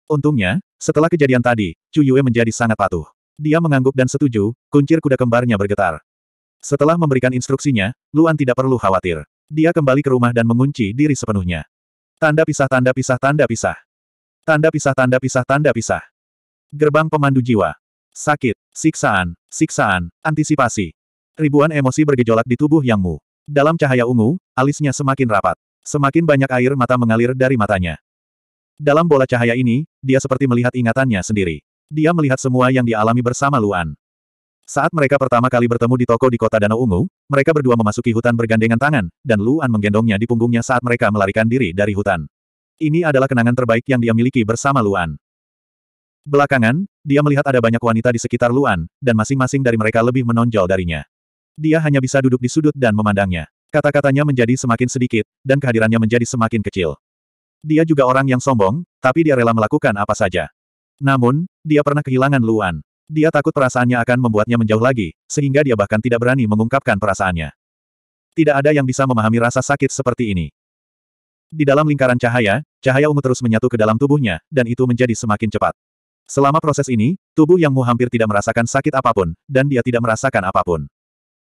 Untungnya, setelah kejadian tadi, Chu Yue menjadi sangat patuh. Dia mengangguk dan setuju, kuncir kuda kembarnya bergetar. Setelah memberikan instruksinya, Luan tidak perlu khawatir. Dia kembali ke rumah dan mengunci diri sepenuhnya. Tanda pisah tanda pisah tanda pisah. Tanda pisah tanda pisah tanda pisah. Gerbang pemandu jiwa. Sakit, siksaan, siksaan, antisipasi. Ribuan emosi bergejolak di tubuh Yang Mu. Dalam cahaya ungu, alisnya semakin rapat. Semakin banyak air mata mengalir dari matanya. Dalam bola cahaya ini, dia seperti melihat ingatannya sendiri. Dia melihat semua yang dialami bersama Luan. Saat mereka pertama kali bertemu di toko di kota Danau Ungu, mereka berdua memasuki hutan bergandengan tangan, dan Luan menggendongnya di punggungnya saat mereka melarikan diri dari hutan. Ini adalah kenangan terbaik yang dia miliki bersama Luan. Belakangan, dia melihat ada banyak wanita di sekitar Luan, dan masing-masing dari mereka lebih menonjol darinya. Dia hanya bisa duduk di sudut dan memandangnya. Kata-katanya menjadi semakin sedikit, dan kehadirannya menjadi semakin kecil. Dia juga orang yang sombong, tapi dia rela melakukan apa saja. Namun, dia pernah kehilangan Luan. Dia takut perasaannya akan membuatnya menjauh lagi, sehingga dia bahkan tidak berani mengungkapkan perasaannya. Tidak ada yang bisa memahami rasa sakit seperti ini. Di dalam lingkaran cahaya, cahaya ungu terus menyatu ke dalam tubuhnya, dan itu menjadi semakin cepat. Selama proses ini, tubuh Yang Mu hampir tidak merasakan sakit apapun, dan dia tidak merasakan apapun.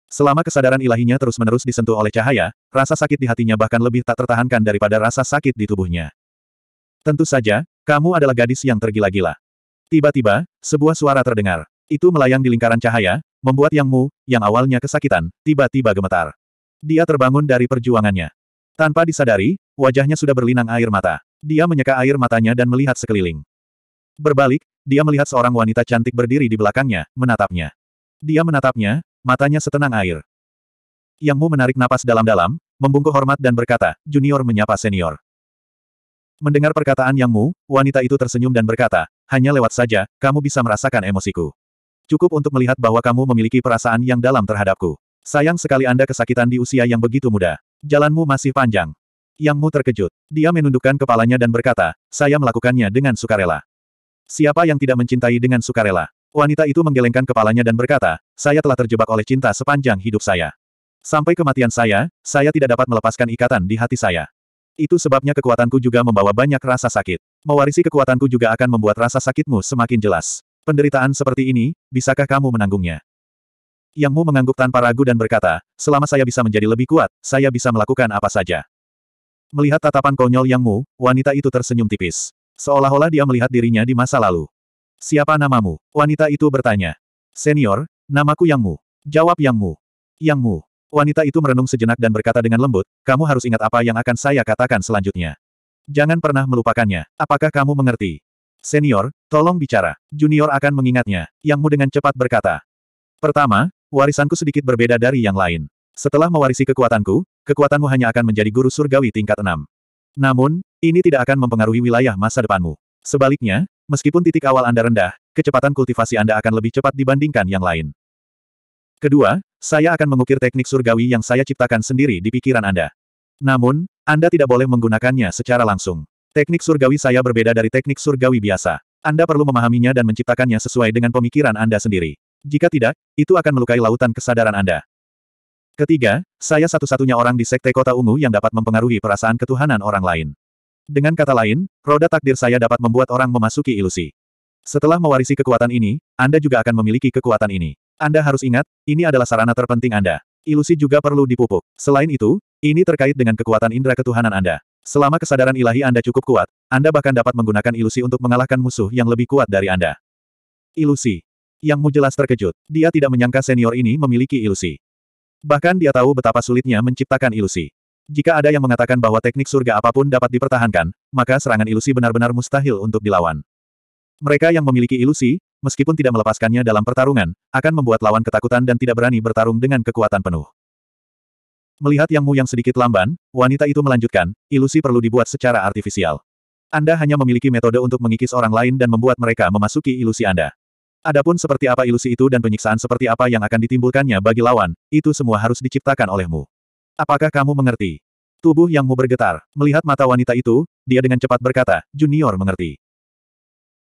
Selama kesadaran ilahinya terus-menerus disentuh oleh cahaya, rasa sakit di hatinya bahkan lebih tak tertahankan daripada rasa sakit di tubuhnya. Tentu saja, kamu adalah gadis yang tergila-gila. Tiba-tiba, sebuah suara terdengar. Itu melayang di lingkaran cahaya, membuat Yang Mu, yang awalnya kesakitan, tiba-tiba gemetar. Dia terbangun dari perjuangannya. Tanpa disadari, wajahnya sudah berlinang air mata. Dia menyeka air matanya dan melihat sekeliling. Berbalik, dia melihat seorang wanita cantik berdiri di belakangnya, menatapnya. Dia menatapnya, Matanya setenang air. Yang Mu menarik napas dalam-dalam, membungkuk hormat dan berkata, junior menyapa senior. Mendengar perkataan Yang Mu, wanita itu tersenyum dan berkata, hanya lewat saja, kamu bisa merasakan emosiku. Cukup untuk melihat bahwa kamu memiliki perasaan yang dalam terhadapku. Sayang sekali Anda kesakitan di usia yang begitu muda. Jalanmu masih panjang. Yang Mu terkejut. Dia menundukkan kepalanya dan berkata, saya melakukannya dengan sukarela. Siapa yang tidak mencintai dengan sukarela? Wanita itu menggelengkan kepalanya dan berkata, saya telah terjebak oleh cinta sepanjang hidup saya. Sampai kematian saya, saya tidak dapat melepaskan ikatan di hati saya. Itu sebabnya kekuatanku juga membawa banyak rasa sakit. Mewarisi kekuatanku juga akan membuat rasa sakitmu semakin jelas. Penderitaan seperti ini, bisakah kamu menanggungnya? Yang Mu mengangguk tanpa ragu dan berkata, selama saya bisa menjadi lebih kuat, saya bisa melakukan apa saja. Melihat tatapan konyol Yang Mu, wanita itu tersenyum tipis. Seolah-olah dia melihat dirinya di masa lalu. Siapa namamu? Wanita itu bertanya. Senior, namaku Yang Mu. Jawab Yang Mu. Yang Mu. Wanita itu merenung sejenak dan berkata dengan lembut, kamu harus ingat apa yang akan saya katakan selanjutnya. Jangan pernah melupakannya. Apakah kamu mengerti? Senior, tolong bicara. Junior akan mengingatnya. Yang Mu dengan cepat berkata. Pertama, warisanku sedikit berbeda dari yang lain. Setelah mewarisi kekuatanku, kekuatanmu hanya akan menjadi guru surgawi tingkat 6. Namun, ini tidak akan mempengaruhi wilayah masa depanmu. Sebaliknya, Meskipun titik awal Anda rendah, kecepatan kultivasi Anda akan lebih cepat dibandingkan yang lain. Kedua, saya akan mengukir teknik surgawi yang saya ciptakan sendiri di pikiran Anda. Namun, Anda tidak boleh menggunakannya secara langsung. Teknik surgawi saya berbeda dari teknik surgawi biasa. Anda perlu memahaminya dan menciptakannya sesuai dengan pemikiran Anda sendiri. Jika tidak, itu akan melukai lautan kesadaran Anda. Ketiga, saya satu-satunya orang di Sekte Kota Ungu yang dapat mempengaruhi perasaan ketuhanan orang lain. Dengan kata lain, roda takdir saya dapat membuat orang memasuki ilusi. Setelah mewarisi kekuatan ini, Anda juga akan memiliki kekuatan ini. Anda harus ingat, ini adalah sarana terpenting Anda. Ilusi juga perlu dipupuk. Selain itu, ini terkait dengan kekuatan indera ketuhanan Anda. Selama kesadaran ilahi Anda cukup kuat, Anda bahkan dapat menggunakan ilusi untuk mengalahkan musuh yang lebih kuat dari Anda. Ilusi. Yang Mu terkejut. Dia tidak menyangka senior ini memiliki ilusi. Bahkan dia tahu betapa sulitnya menciptakan ilusi. Jika ada yang mengatakan bahwa teknik surga apapun dapat dipertahankan, maka serangan ilusi benar-benar mustahil untuk dilawan. Mereka yang memiliki ilusi, meskipun tidak melepaskannya dalam pertarungan, akan membuat lawan ketakutan dan tidak berani bertarung dengan kekuatan penuh. Melihat Yang Mu yang sedikit lamban, wanita itu melanjutkan, ilusi perlu dibuat secara artifisial. Anda hanya memiliki metode untuk mengikis orang lain dan membuat mereka memasuki ilusi Anda. Adapun seperti apa ilusi itu dan penyiksaan seperti apa yang akan ditimbulkannya bagi lawan, itu semua harus diciptakan olehmu. Apakah kamu mengerti? Tubuh yangmu bergetar. Melihat mata wanita itu, dia dengan cepat berkata, Junior mengerti.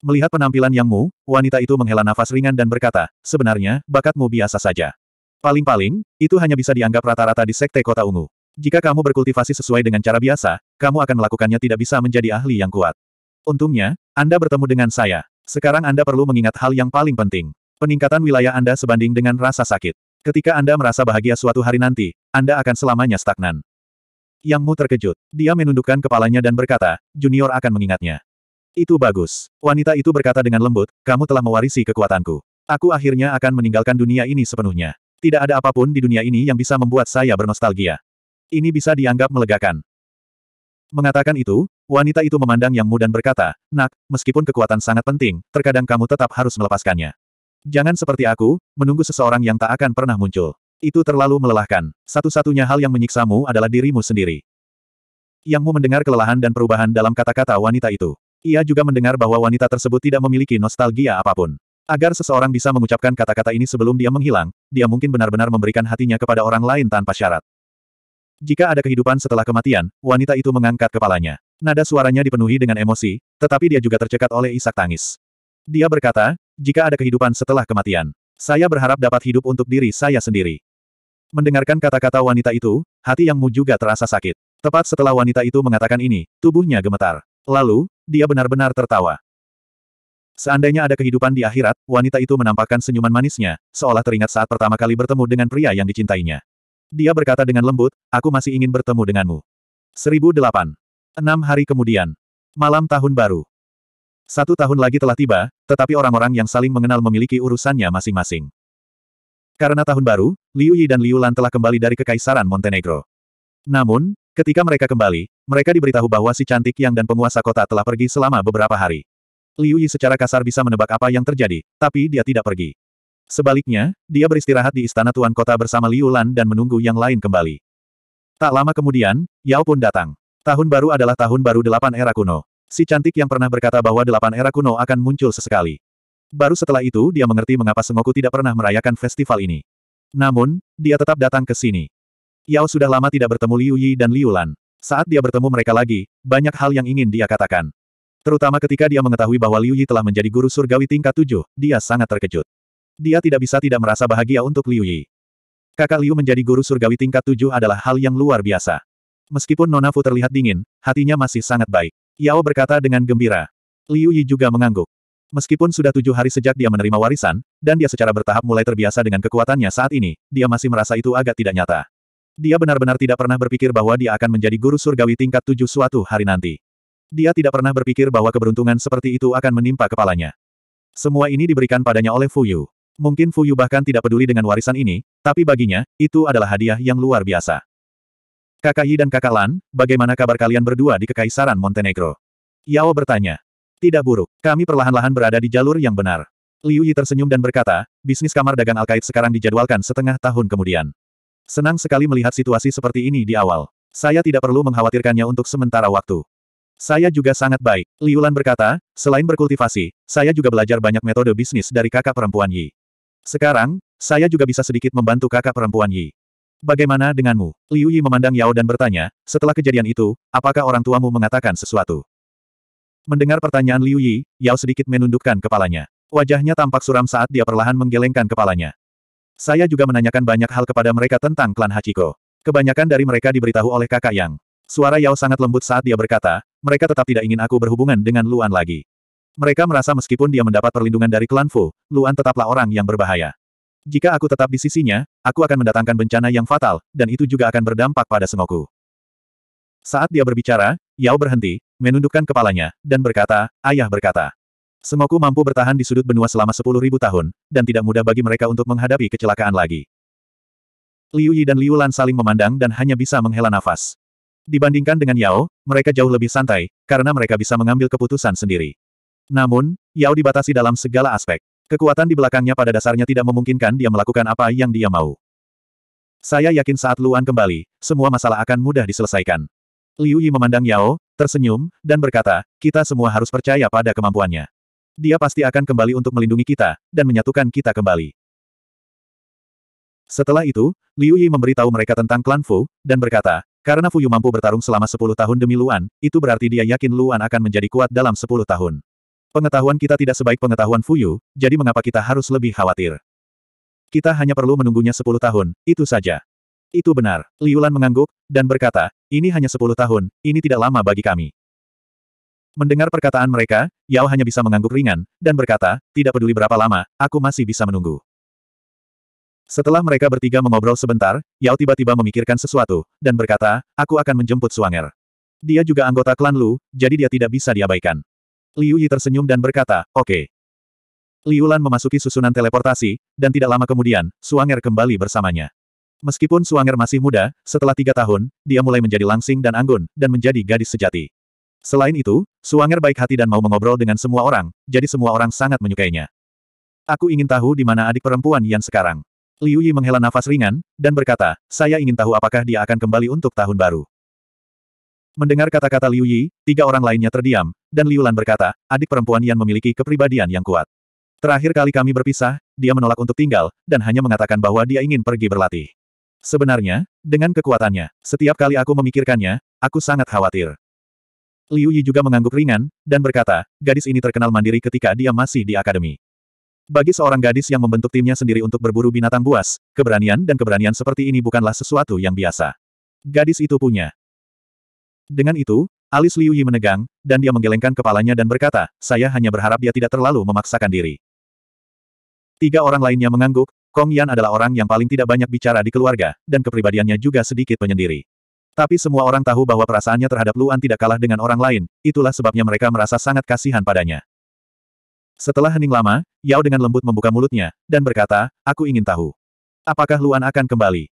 Melihat penampilan yangmu, wanita itu menghela nafas ringan dan berkata, sebenarnya, bakatmu biasa saja. Paling-paling, itu hanya bisa dianggap rata-rata di Sekte Kota Ungu. Jika kamu berkultivasi sesuai dengan cara biasa, kamu akan melakukannya tidak bisa menjadi ahli yang kuat. Untungnya, Anda bertemu dengan saya. Sekarang Anda perlu mengingat hal yang paling penting. Peningkatan wilayah Anda sebanding dengan rasa sakit. Ketika Anda merasa bahagia suatu hari nanti, Anda akan selamanya stagnan. Yang Mu terkejut. Dia menundukkan kepalanya dan berkata, Junior akan mengingatnya. Itu bagus. Wanita itu berkata dengan lembut, kamu telah mewarisi kekuatanku. Aku akhirnya akan meninggalkan dunia ini sepenuhnya. Tidak ada apapun di dunia ini yang bisa membuat saya bernostalgia. Ini bisa dianggap melegakan. Mengatakan itu, wanita itu memandang Yang Mu dan berkata, Nak, meskipun kekuatan sangat penting, terkadang kamu tetap harus melepaskannya. Jangan seperti aku, menunggu seseorang yang tak akan pernah muncul. Itu terlalu melelahkan. Satu-satunya hal yang menyiksamu adalah dirimu sendiri. Yang Mu mendengar kelelahan dan perubahan dalam kata-kata wanita itu. Ia juga mendengar bahwa wanita tersebut tidak memiliki nostalgia apapun. Agar seseorang bisa mengucapkan kata-kata ini sebelum dia menghilang, dia mungkin benar-benar memberikan hatinya kepada orang lain tanpa syarat. Jika ada kehidupan setelah kematian, wanita itu mengangkat kepalanya. Nada suaranya dipenuhi dengan emosi, tetapi dia juga tercekat oleh isak tangis. Dia berkata, jika ada kehidupan setelah kematian, saya berharap dapat hidup untuk diri saya sendiri. Mendengarkan kata-kata wanita itu, hati yang mu juga terasa sakit. Tepat setelah wanita itu mengatakan ini, tubuhnya gemetar. Lalu, dia benar-benar tertawa. Seandainya ada kehidupan di akhirat, wanita itu menampakkan senyuman manisnya, seolah teringat saat pertama kali bertemu dengan pria yang dicintainya. Dia berkata dengan lembut, aku masih ingin bertemu denganmu. 1008. Enam hari kemudian. Malam tahun baru. Satu tahun lagi telah tiba, tetapi orang-orang yang saling mengenal memiliki urusannya masing-masing. Karena tahun baru, Liu Yi dan Liu Lan telah kembali dari Kekaisaran Montenegro. Namun, ketika mereka kembali, mereka diberitahu bahwa si cantik yang dan penguasa kota telah pergi selama beberapa hari. Liu Yi secara kasar bisa menebak apa yang terjadi, tapi dia tidak pergi. Sebaliknya, dia beristirahat di istana tuan kota bersama Liu Lan dan menunggu yang lain kembali. Tak lama kemudian, Yao pun datang. Tahun baru adalah tahun baru delapan era kuno si cantik yang pernah berkata bahwa delapan era kuno akan muncul sesekali. Baru setelah itu dia mengerti mengapa Sengoku tidak pernah merayakan festival ini. Namun, dia tetap datang ke sini. Yao sudah lama tidak bertemu Liu Yi dan Liu Lan. Saat dia bertemu mereka lagi, banyak hal yang ingin dia katakan. Terutama ketika dia mengetahui bahwa Liu Yi telah menjadi guru surgawi tingkat tujuh, dia sangat terkejut. Dia tidak bisa tidak merasa bahagia untuk Liu Yi. Kakak Liu menjadi guru surgawi tingkat tujuh adalah hal yang luar biasa. Meskipun Nona Fu terlihat dingin, hatinya masih sangat baik. Yao berkata dengan gembira. Liu Yi juga mengangguk. Meskipun sudah tujuh hari sejak dia menerima warisan, dan dia secara bertahap mulai terbiasa dengan kekuatannya saat ini, dia masih merasa itu agak tidak nyata. Dia benar-benar tidak pernah berpikir bahwa dia akan menjadi guru surgawi tingkat tujuh suatu hari nanti. Dia tidak pernah berpikir bahwa keberuntungan seperti itu akan menimpa kepalanya. Semua ini diberikan padanya oleh Fuyu. Mungkin Fuyu bahkan tidak peduli dengan warisan ini, tapi baginya, itu adalah hadiah yang luar biasa. Kakak Yi dan kakak Lan, bagaimana kabar kalian berdua di Kekaisaran Montenegro? Yao bertanya. Tidak buruk, kami perlahan-lahan berada di jalur yang benar. Liu Yi tersenyum dan berkata, bisnis kamar dagang Alkait sekarang dijadwalkan setengah tahun kemudian. Senang sekali melihat situasi seperti ini di awal. Saya tidak perlu mengkhawatirkannya untuk sementara waktu. Saya juga sangat baik, Liu Lan berkata, selain berkultivasi, saya juga belajar banyak metode bisnis dari kakak perempuan Yi. Sekarang, saya juga bisa sedikit membantu kakak perempuan Yi. Bagaimana denganmu? Liu Yi memandang Yao dan bertanya, setelah kejadian itu, apakah orang tuamu mengatakan sesuatu? Mendengar pertanyaan Liu Yi, Yao sedikit menundukkan kepalanya. Wajahnya tampak suram saat dia perlahan menggelengkan kepalanya. Saya juga menanyakan banyak hal kepada mereka tentang klan Hachiko. Kebanyakan dari mereka diberitahu oleh kakak Yang. Suara Yao sangat lembut saat dia berkata, mereka tetap tidak ingin aku berhubungan dengan Luan lagi. Mereka merasa meskipun dia mendapat perlindungan dari klan Fu, Luan tetaplah orang yang berbahaya. Jika aku tetap di sisinya, aku akan mendatangkan bencana yang fatal, dan itu juga akan berdampak pada Sengoku. Saat dia berbicara, Yao berhenti, menundukkan kepalanya, dan berkata, Ayah berkata. Sengoku mampu bertahan di sudut benua selama 10.000 tahun, dan tidak mudah bagi mereka untuk menghadapi kecelakaan lagi. Liu Yi dan Liu Lan saling memandang dan hanya bisa menghela nafas. Dibandingkan dengan Yao, mereka jauh lebih santai, karena mereka bisa mengambil keputusan sendiri. Namun, Yao dibatasi dalam segala aspek. Kekuatan di belakangnya pada dasarnya tidak memungkinkan dia melakukan apa yang dia mau. Saya yakin saat Luan kembali, semua masalah akan mudah diselesaikan. Liu Yi memandang Yao, tersenyum, dan berkata, kita semua harus percaya pada kemampuannya. Dia pasti akan kembali untuk melindungi kita, dan menyatukan kita kembali. Setelah itu, Liu Yi memberitahu mereka tentang klan Fu, dan berkata, karena Fu Yu mampu bertarung selama 10 tahun demi Luan, itu berarti dia yakin Luan akan menjadi kuat dalam 10 tahun. Pengetahuan kita tidak sebaik pengetahuan Fuyu, jadi mengapa kita harus lebih khawatir? Kita hanya perlu menunggunya sepuluh tahun, itu saja. Itu benar, Liulan mengangguk, dan berkata, ini hanya sepuluh tahun, ini tidak lama bagi kami. Mendengar perkataan mereka, Yao hanya bisa mengangguk ringan, dan berkata, tidak peduli berapa lama, aku masih bisa menunggu. Setelah mereka bertiga mengobrol sebentar, Yao tiba-tiba memikirkan sesuatu, dan berkata, aku akan menjemput Suanger. Dia juga anggota klan Lu, jadi dia tidak bisa diabaikan. Liu Yi tersenyum dan berkata, oke. Okay. Liu Lan memasuki susunan teleportasi, dan tidak lama kemudian, Suanger kembali bersamanya. Meskipun Suanger masih muda, setelah tiga tahun, dia mulai menjadi langsing dan anggun, dan menjadi gadis sejati. Selain itu, Suanger baik hati dan mau mengobrol dengan semua orang, jadi semua orang sangat menyukainya. Aku ingin tahu di mana adik perempuan Yan sekarang. Liu Yi menghela nafas ringan, dan berkata, saya ingin tahu apakah dia akan kembali untuk tahun baru. Mendengar kata-kata Liu Yi, tiga orang lainnya terdiam, dan Liu Lan berkata, adik perempuan yang memiliki kepribadian yang kuat. Terakhir kali kami berpisah, dia menolak untuk tinggal, dan hanya mengatakan bahwa dia ingin pergi berlatih. Sebenarnya, dengan kekuatannya, setiap kali aku memikirkannya, aku sangat khawatir. Liu Yi juga mengangguk ringan, dan berkata, gadis ini terkenal mandiri ketika dia masih di akademi. Bagi seorang gadis yang membentuk timnya sendiri untuk berburu binatang buas, keberanian dan keberanian seperti ini bukanlah sesuatu yang biasa. Gadis itu punya. Dengan itu, alis Liu Yi menegang, dan dia menggelengkan kepalanya dan berkata, saya hanya berharap dia tidak terlalu memaksakan diri. Tiga orang lainnya mengangguk, Kong Yan adalah orang yang paling tidak banyak bicara di keluarga, dan kepribadiannya juga sedikit penyendiri. Tapi semua orang tahu bahwa perasaannya terhadap Luan tidak kalah dengan orang lain, itulah sebabnya mereka merasa sangat kasihan padanya. Setelah hening lama, Yao dengan lembut membuka mulutnya, dan berkata, aku ingin tahu. Apakah Luan akan kembali?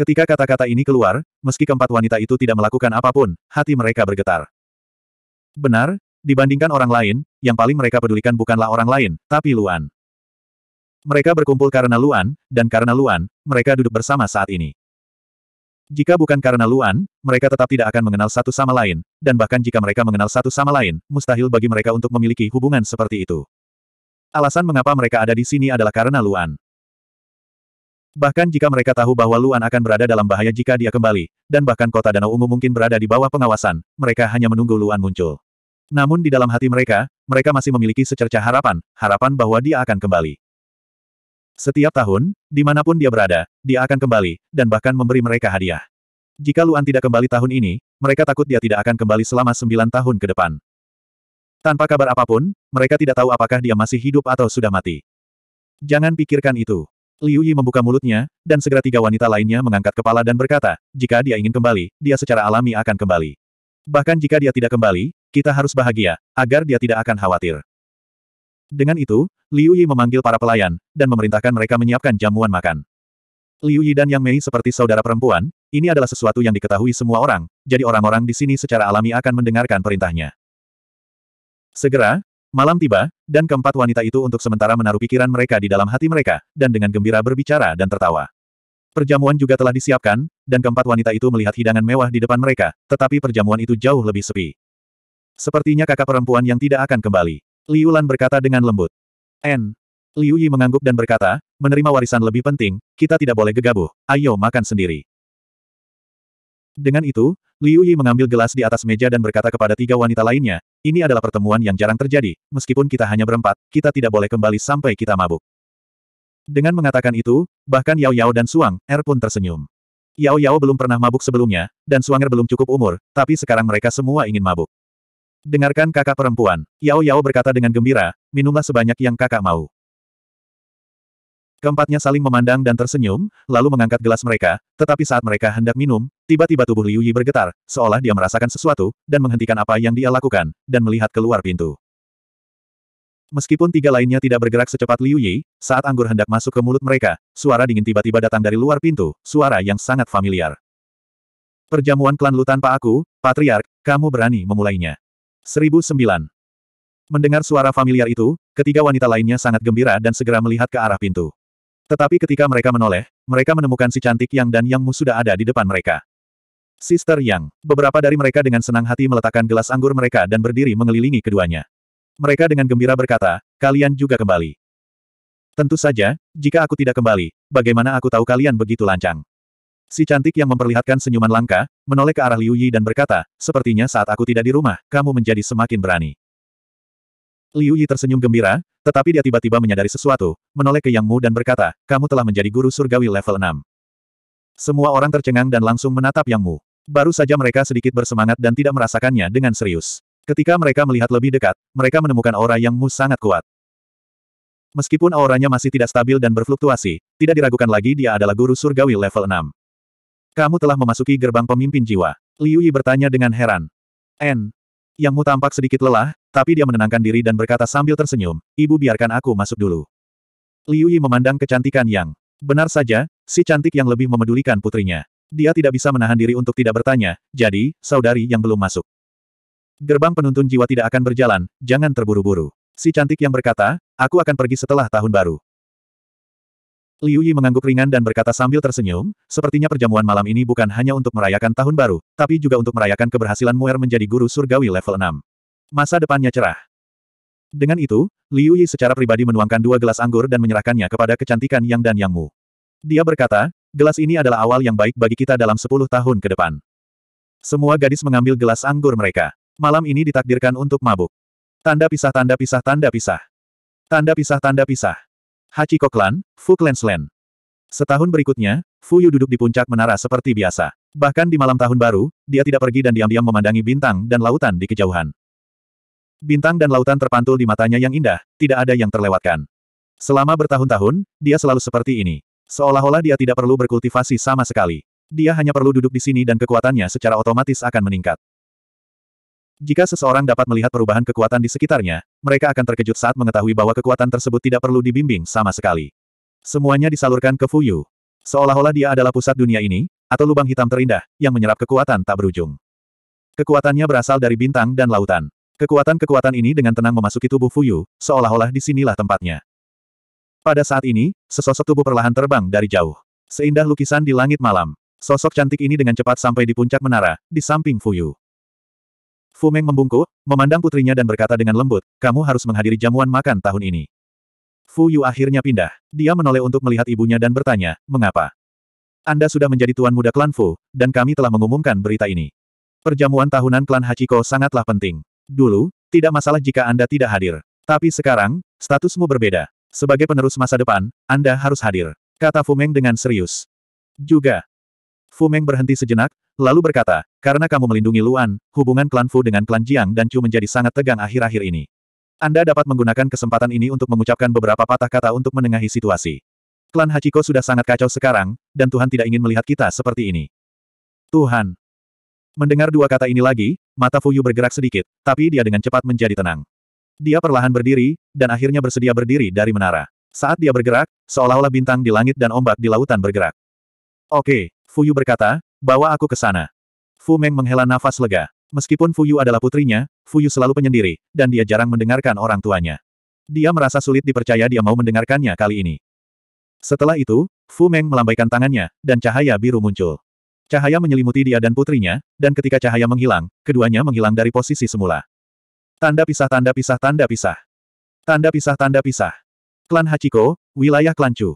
Ketika kata-kata ini keluar, meski keempat wanita itu tidak melakukan apapun, hati mereka bergetar. Benar, dibandingkan orang lain, yang paling mereka pedulikan bukanlah orang lain, tapi Luan. Mereka berkumpul karena Luan, dan karena Luan, mereka duduk bersama saat ini. Jika bukan karena Luan, mereka tetap tidak akan mengenal satu sama lain, dan bahkan jika mereka mengenal satu sama lain, mustahil bagi mereka untuk memiliki hubungan seperti itu. Alasan mengapa mereka ada di sini adalah karena Luan. Bahkan jika mereka tahu bahwa Luan akan berada dalam bahaya jika dia kembali, dan bahkan kota Danau Ungu mungkin berada di bawah pengawasan, mereka hanya menunggu Luan muncul. Namun di dalam hati mereka, mereka masih memiliki secerca harapan, harapan bahwa dia akan kembali. Setiap tahun, dimanapun dia berada, dia akan kembali, dan bahkan memberi mereka hadiah. Jika Luan tidak kembali tahun ini, mereka takut dia tidak akan kembali selama sembilan tahun ke depan. Tanpa kabar apapun, mereka tidak tahu apakah dia masih hidup atau sudah mati. Jangan pikirkan itu. Liu Yi membuka mulutnya, dan segera tiga wanita lainnya mengangkat kepala dan berkata, jika dia ingin kembali, dia secara alami akan kembali. Bahkan jika dia tidak kembali, kita harus bahagia, agar dia tidak akan khawatir. Dengan itu, Liu Yi memanggil para pelayan, dan memerintahkan mereka menyiapkan jamuan makan. Liu Yi dan Yang Mei seperti saudara perempuan, ini adalah sesuatu yang diketahui semua orang, jadi orang-orang di sini secara alami akan mendengarkan perintahnya. Segera, Malam tiba, dan keempat wanita itu untuk sementara menaruh pikiran mereka di dalam hati mereka, dan dengan gembira berbicara dan tertawa. Perjamuan juga telah disiapkan, dan keempat wanita itu melihat hidangan mewah di depan mereka, tetapi perjamuan itu jauh lebih sepi. Sepertinya kakak perempuan yang tidak akan kembali. Liu Lan berkata dengan lembut. N. Liu Yi mengangguk dan berkata, menerima warisan lebih penting, kita tidak boleh gegabah, ayo makan sendiri. Dengan itu, Liu Yi mengambil gelas di atas meja dan berkata kepada tiga wanita lainnya, ini adalah pertemuan yang jarang terjadi, meskipun kita hanya berempat, kita tidak boleh kembali sampai kita mabuk. Dengan mengatakan itu, bahkan Yao Yao dan Suang, Er pun tersenyum. Yao Yao belum pernah mabuk sebelumnya, dan Suang Er belum cukup umur, tapi sekarang mereka semua ingin mabuk. Dengarkan kakak perempuan, Yao Yao berkata dengan gembira, minumlah sebanyak yang kakak mau. Keempatnya saling memandang dan tersenyum, lalu mengangkat gelas mereka, tetapi saat mereka hendak minum, tiba-tiba tubuh Liu Yi bergetar, seolah dia merasakan sesuatu, dan menghentikan apa yang dia lakukan, dan melihat keluar pintu. Meskipun tiga lainnya tidak bergerak secepat Liu Yi, saat anggur hendak masuk ke mulut mereka, suara dingin tiba-tiba datang dari luar pintu, suara yang sangat familiar. Perjamuan klan lu tanpa aku, Patriark, kamu berani memulainya. 1009. Mendengar suara familiar itu, ketiga wanita lainnya sangat gembira dan segera melihat ke arah pintu. Tetapi ketika mereka menoleh, mereka menemukan si cantik Yang dan Yang Mu sudah ada di depan mereka. Sister Yang, beberapa dari mereka dengan senang hati meletakkan gelas anggur mereka dan berdiri mengelilingi keduanya. Mereka dengan gembira berkata, kalian juga kembali. Tentu saja, jika aku tidak kembali, bagaimana aku tahu kalian begitu lancang? Si cantik yang memperlihatkan senyuman langka, menoleh ke arah Liu Yi dan berkata, sepertinya saat aku tidak di rumah, kamu menjadi semakin berani. Liu Yi tersenyum gembira, tetapi dia tiba-tiba menyadari sesuatu, menoleh ke Yang Mu dan berkata, kamu telah menjadi guru surgawi level 6. Semua orang tercengang dan langsung menatap Yang Mu. Baru saja mereka sedikit bersemangat dan tidak merasakannya dengan serius. Ketika mereka melihat lebih dekat, mereka menemukan aura Yang Mu sangat kuat. Meskipun auranya masih tidak stabil dan berfluktuasi, tidak diragukan lagi dia adalah guru surgawi level 6. Kamu telah memasuki gerbang pemimpin jiwa. Liu Yi bertanya dengan heran. N, yang Mu tampak sedikit lelah, tapi dia menenangkan diri dan berkata sambil tersenyum, Ibu biarkan aku masuk dulu. Liu Yi memandang kecantikan Yang. Benar saja, si cantik yang lebih memedulikan putrinya. Dia tidak bisa menahan diri untuk tidak bertanya, jadi, saudari yang belum masuk. Gerbang penuntun jiwa tidak akan berjalan, jangan terburu-buru. Si cantik yang berkata, aku akan pergi setelah tahun baru. Liu Yi mengangguk ringan dan berkata sambil tersenyum, sepertinya perjamuan malam ini bukan hanya untuk merayakan tahun baru, tapi juga untuk merayakan keberhasilan Muer menjadi guru surgawi level 6. Masa depannya cerah. Dengan itu, Liu Yi secara pribadi menuangkan dua gelas anggur dan menyerahkannya kepada kecantikan Yang dan Yang Mu. Dia berkata, gelas ini adalah awal yang baik bagi kita dalam 10 tahun ke depan. Semua gadis mengambil gelas anggur mereka. Malam ini ditakdirkan untuk mabuk. Tanda pisah tanda pisah tanda pisah. Tanda pisah tanda pisah. Hachiko Clan, Fu Clans Setahun berikutnya, Fu Yu duduk di puncak menara seperti biasa. Bahkan di malam tahun baru, dia tidak pergi dan diam-diam memandangi bintang dan lautan di kejauhan. Bintang dan lautan terpantul di matanya yang indah, tidak ada yang terlewatkan. Selama bertahun-tahun, dia selalu seperti ini. Seolah-olah dia tidak perlu berkultivasi sama sekali. Dia hanya perlu duduk di sini dan kekuatannya secara otomatis akan meningkat. Jika seseorang dapat melihat perubahan kekuatan di sekitarnya, mereka akan terkejut saat mengetahui bahwa kekuatan tersebut tidak perlu dibimbing sama sekali. Semuanya disalurkan ke Fuyu. Seolah-olah dia adalah pusat dunia ini, atau lubang hitam terindah, yang menyerap kekuatan tak berujung. Kekuatannya berasal dari bintang dan lautan. Kekuatan-kekuatan ini dengan tenang memasuki tubuh Fuyu, seolah-olah disinilah tempatnya. Pada saat ini, sesosok tubuh perlahan terbang dari jauh. Seindah lukisan di langit malam. Sosok cantik ini dengan cepat sampai di puncak menara, di samping Fuyu. Fu Meng membungkuk, memandang putrinya dan berkata dengan lembut, kamu harus menghadiri jamuan makan tahun ini. Fu Yu akhirnya pindah. Dia menoleh untuk melihat ibunya dan bertanya, mengapa? Anda sudah menjadi tuan muda klan Fu, dan kami telah mengumumkan berita ini. Perjamuan tahunan klan Hachiko sangatlah penting. Dulu, tidak masalah jika Anda tidak hadir. Tapi sekarang, statusmu berbeda. Sebagai penerus masa depan, Anda harus hadir. Kata Fu Meng dengan serius. Juga. Fu Meng berhenti sejenak, lalu berkata, karena kamu melindungi Luan, hubungan klan Fu dengan klan Jiang dan Chu menjadi sangat tegang akhir-akhir ini. Anda dapat menggunakan kesempatan ini untuk mengucapkan beberapa patah kata untuk menengahi situasi. Klan Hachiko sudah sangat kacau sekarang, dan Tuhan tidak ingin melihat kita seperti ini. Tuhan. Mendengar dua kata ini lagi, mata Fu Yu bergerak sedikit, tapi dia dengan cepat menjadi tenang. Dia perlahan berdiri, dan akhirnya bersedia berdiri dari menara. Saat dia bergerak, seolah-olah bintang di langit dan ombak di lautan bergerak. Oke, Fuyu berkata, bawa aku ke sana. Fu Meng menghela nafas lega. Meskipun Fu Yu adalah putrinya, Fu Yu selalu penyendiri, dan dia jarang mendengarkan orang tuanya. Dia merasa sulit dipercaya dia mau mendengarkannya kali ini. Setelah itu, Fu Meng melambaikan tangannya, dan cahaya biru muncul. Cahaya menyelimuti dia dan putrinya, dan ketika cahaya menghilang, keduanya menghilang dari posisi semula. Tanda pisah tanda pisah tanda pisah. Tanda pisah tanda pisah. Klan Hachiko, wilayah Klan Chu.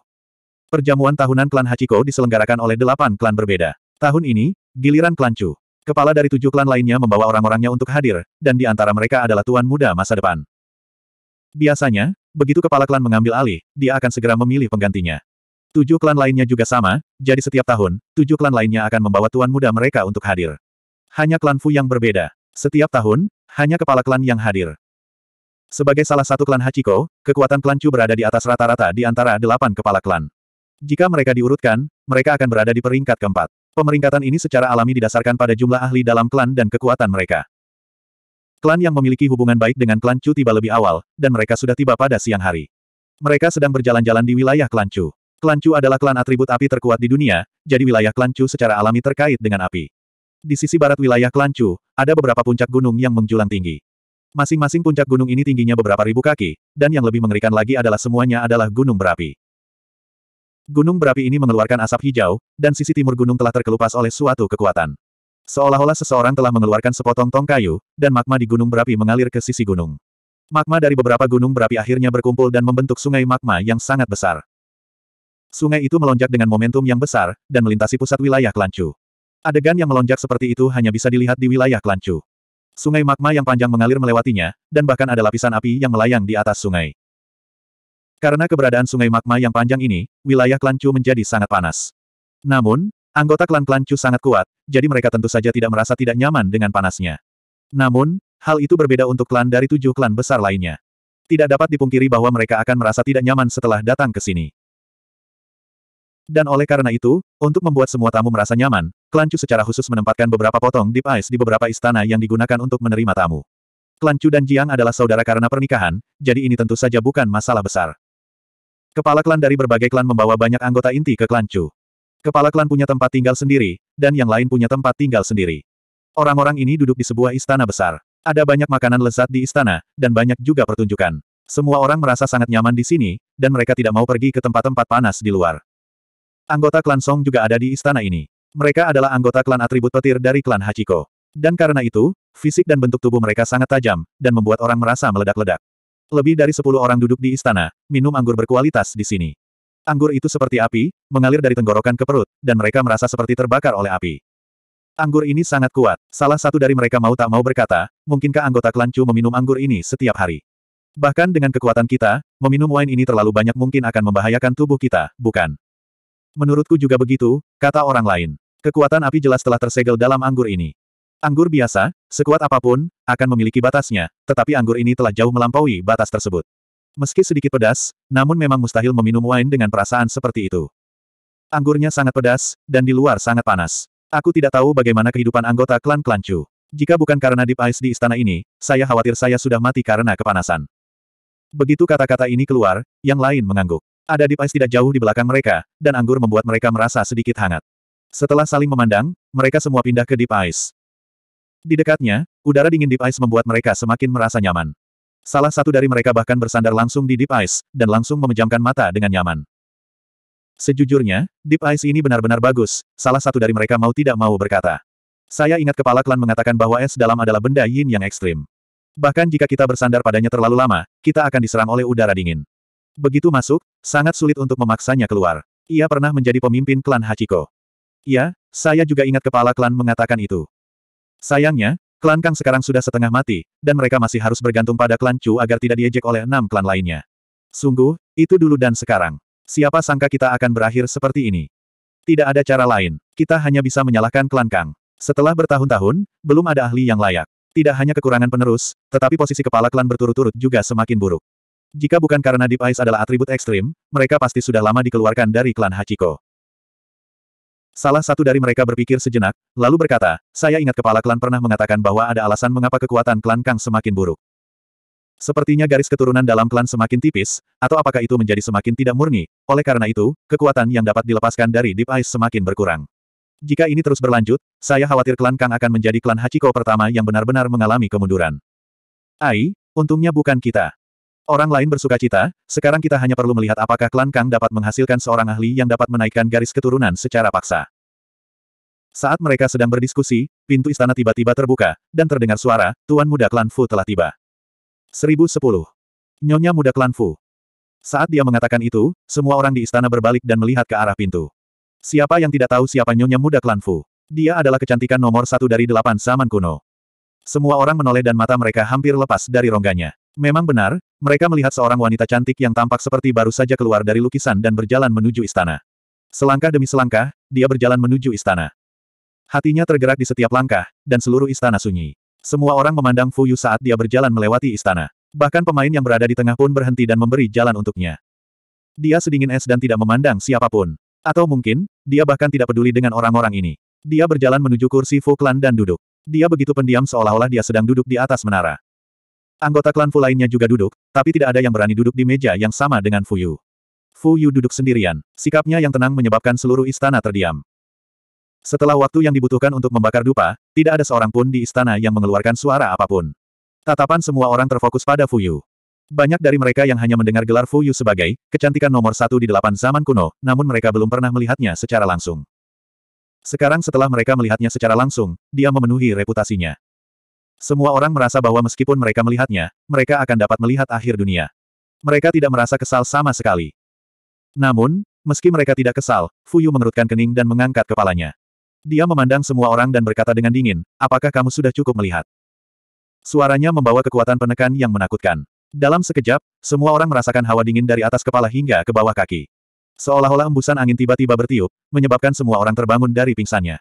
Perjamuan tahunan Klan Hachiko diselenggarakan oleh delapan klan berbeda. Tahun ini, Giliran Kelancu. Kepala dari tujuh klan lainnya membawa orang-orangnya untuk hadir, dan di antara mereka adalah tuan muda masa depan. Biasanya, begitu kepala klan mengambil alih, dia akan segera memilih penggantinya. Tujuh klan lainnya juga sama, jadi setiap tahun, tujuh klan lainnya akan membawa tuan muda mereka untuk hadir. Hanya klan Fu yang berbeda. Setiap tahun, hanya kepala klan yang hadir. Sebagai salah satu klan Hachiko, kekuatan klan Chu berada di atas rata-rata di antara delapan kepala klan. Jika mereka diurutkan, mereka akan berada di peringkat keempat. Pemeringkatan ini secara alami didasarkan pada jumlah ahli dalam klan dan kekuatan mereka. Klan yang memiliki hubungan baik dengan klan Chu tiba lebih awal, dan mereka sudah tiba pada siang hari. Mereka sedang berjalan-jalan di wilayah klan Chu. Klan Chu adalah klan atribut api terkuat di dunia, jadi wilayah klan Chu secara alami terkait dengan api. Di sisi barat wilayah klan Chu, ada beberapa puncak gunung yang menjulang tinggi. Masing-masing puncak gunung ini tingginya beberapa ribu kaki, dan yang lebih mengerikan lagi adalah semuanya adalah gunung berapi. Gunung berapi ini mengeluarkan asap hijau, dan sisi timur gunung telah terkelupas oleh suatu kekuatan. Seolah-olah seseorang telah mengeluarkan sepotong tong kayu, dan magma di gunung berapi mengalir ke sisi gunung. Magma dari beberapa gunung berapi akhirnya berkumpul dan membentuk sungai magma yang sangat besar. Sungai itu melonjak dengan momentum yang besar, dan melintasi pusat wilayah Kelancu. Adegan yang melonjak seperti itu hanya bisa dilihat di wilayah Kelancu. Sungai magma yang panjang mengalir melewatinya, dan bahkan ada lapisan api yang melayang di atas sungai. Karena keberadaan sungai magma yang panjang ini, wilayah klan Chu menjadi sangat panas. Namun, anggota klan-klan Chu sangat kuat, jadi mereka tentu saja tidak merasa tidak nyaman dengan panasnya. Namun, hal itu berbeda untuk klan dari tujuh klan besar lainnya. Tidak dapat dipungkiri bahwa mereka akan merasa tidak nyaman setelah datang ke sini. Dan oleh karena itu, untuk membuat semua tamu merasa nyaman, Klan Chu secara khusus menempatkan beberapa potong deep ice di beberapa istana yang digunakan untuk menerima tamu. Klan Chu dan Jiang adalah saudara karena pernikahan, jadi ini tentu saja bukan masalah besar. Kepala klan dari berbagai klan membawa banyak anggota inti ke klan Chu. Kepala klan punya tempat tinggal sendiri, dan yang lain punya tempat tinggal sendiri. Orang-orang ini duduk di sebuah istana besar. Ada banyak makanan lezat di istana, dan banyak juga pertunjukan. Semua orang merasa sangat nyaman di sini, dan mereka tidak mau pergi ke tempat-tempat panas di luar. Anggota klan Song juga ada di istana ini. Mereka adalah anggota klan atribut petir dari klan Hachiko. Dan karena itu, fisik dan bentuk tubuh mereka sangat tajam, dan membuat orang merasa meledak-ledak. Lebih dari sepuluh orang duduk di istana, minum anggur berkualitas di sini. Anggur itu seperti api, mengalir dari tenggorokan ke perut, dan mereka merasa seperti terbakar oleh api. Anggur ini sangat kuat, salah satu dari mereka mau tak mau berkata, mungkinkah anggota Klancu meminum anggur ini setiap hari? Bahkan dengan kekuatan kita, meminum wine ini terlalu banyak mungkin akan membahayakan tubuh kita, bukan? Menurutku juga begitu, kata orang lain. Kekuatan api jelas telah tersegel dalam anggur ini. Anggur biasa, sekuat apapun, akan memiliki batasnya, tetapi anggur ini telah jauh melampaui batas tersebut. Meski sedikit pedas, namun memang mustahil meminum wine dengan perasaan seperti itu. Anggurnya sangat pedas, dan di luar sangat panas. Aku tidak tahu bagaimana kehidupan anggota klan klan Jika bukan karena Deep Ice di istana ini, saya khawatir saya sudah mati karena kepanasan. Begitu kata-kata ini keluar, yang lain mengangguk. Ada Deep Ice tidak jauh di belakang mereka, dan anggur membuat mereka merasa sedikit hangat. Setelah saling memandang, mereka semua pindah ke Deep Ice. Di dekatnya, udara dingin Deep Ice membuat mereka semakin merasa nyaman. Salah satu dari mereka bahkan bersandar langsung di Deep Ice, dan langsung memejamkan mata dengan nyaman. Sejujurnya, Deep Ice ini benar-benar bagus, salah satu dari mereka mau tidak mau berkata. Saya ingat kepala klan mengatakan bahwa es dalam adalah benda yin yang ekstrim. Bahkan jika kita bersandar padanya terlalu lama, kita akan diserang oleh udara dingin. Begitu masuk, sangat sulit untuk memaksanya keluar. Ia pernah menjadi pemimpin klan Hachiko. Ya, saya juga ingat kepala klan mengatakan itu. Sayangnya, klan Kang sekarang sudah setengah mati, dan mereka masih harus bergantung pada klan Chu agar tidak diejek oleh enam klan lainnya. Sungguh, itu dulu dan sekarang. Siapa sangka kita akan berakhir seperti ini? Tidak ada cara lain, kita hanya bisa menyalahkan klan Kang. Setelah bertahun-tahun, belum ada ahli yang layak. Tidak hanya kekurangan penerus, tetapi posisi kepala klan berturut-turut juga semakin buruk. Jika bukan karena Deep Eyes adalah atribut ekstrim, mereka pasti sudah lama dikeluarkan dari klan Hachiko. Salah satu dari mereka berpikir sejenak, lalu berkata, saya ingat kepala klan pernah mengatakan bahwa ada alasan mengapa kekuatan klan Kang semakin buruk. Sepertinya garis keturunan dalam klan semakin tipis, atau apakah itu menjadi semakin tidak murni, oleh karena itu, kekuatan yang dapat dilepaskan dari Deep Ice semakin berkurang. Jika ini terus berlanjut, saya khawatir klan Kang akan menjadi klan Hachiko pertama yang benar-benar mengalami kemunduran. Ai, untungnya bukan kita. Orang lain bersuka cita, sekarang kita hanya perlu melihat apakah klan Kang dapat menghasilkan seorang ahli yang dapat menaikkan garis keturunan secara paksa. Saat mereka sedang berdiskusi, pintu istana tiba-tiba terbuka, dan terdengar suara, Tuan Muda Klan Fu telah tiba. 1010. Nyonya Muda Klan Fu. Saat dia mengatakan itu, semua orang di istana berbalik dan melihat ke arah pintu. Siapa yang tidak tahu siapa Nyonya Muda Klan Fu? Dia adalah kecantikan nomor satu dari delapan zaman kuno. Semua orang menoleh dan mata mereka hampir lepas dari rongganya. Memang benar, mereka melihat seorang wanita cantik yang tampak seperti baru saja keluar dari lukisan dan berjalan menuju istana. Selangkah demi selangkah, dia berjalan menuju istana. Hatinya tergerak di setiap langkah, dan seluruh istana sunyi. Semua orang memandang Fuyu saat dia berjalan melewati istana. Bahkan pemain yang berada di tengah pun berhenti dan memberi jalan untuknya. Dia sedingin es dan tidak memandang siapapun. Atau mungkin, dia bahkan tidak peduli dengan orang-orang ini. Dia berjalan menuju kursi Fuklan dan duduk. Dia begitu pendiam seolah-olah dia sedang duduk di atas menara. Anggota klan Fu lainnya juga duduk, tapi tidak ada yang berani duduk di meja yang sama dengan Fu Yu. Fu Yu duduk sendirian, sikapnya yang tenang menyebabkan seluruh istana terdiam. Setelah waktu yang dibutuhkan untuk membakar dupa, tidak ada seorang pun di istana yang mengeluarkan suara apapun. Tatapan semua orang terfokus pada Fu Yu. Banyak dari mereka yang hanya mendengar gelar Fu Yu sebagai kecantikan nomor satu di delapan zaman kuno, namun mereka belum pernah melihatnya secara langsung. Sekarang setelah mereka melihatnya secara langsung, dia memenuhi reputasinya. Semua orang merasa bahwa meskipun mereka melihatnya, mereka akan dapat melihat akhir dunia. Mereka tidak merasa kesal sama sekali. Namun, meski mereka tidak kesal, Fuyu mengerutkan kening dan mengangkat kepalanya. Dia memandang semua orang dan berkata dengan dingin, apakah kamu sudah cukup melihat? Suaranya membawa kekuatan penekan yang menakutkan. Dalam sekejap, semua orang merasakan hawa dingin dari atas kepala hingga ke bawah kaki. Seolah-olah embusan angin tiba-tiba bertiup, menyebabkan semua orang terbangun dari pingsannya.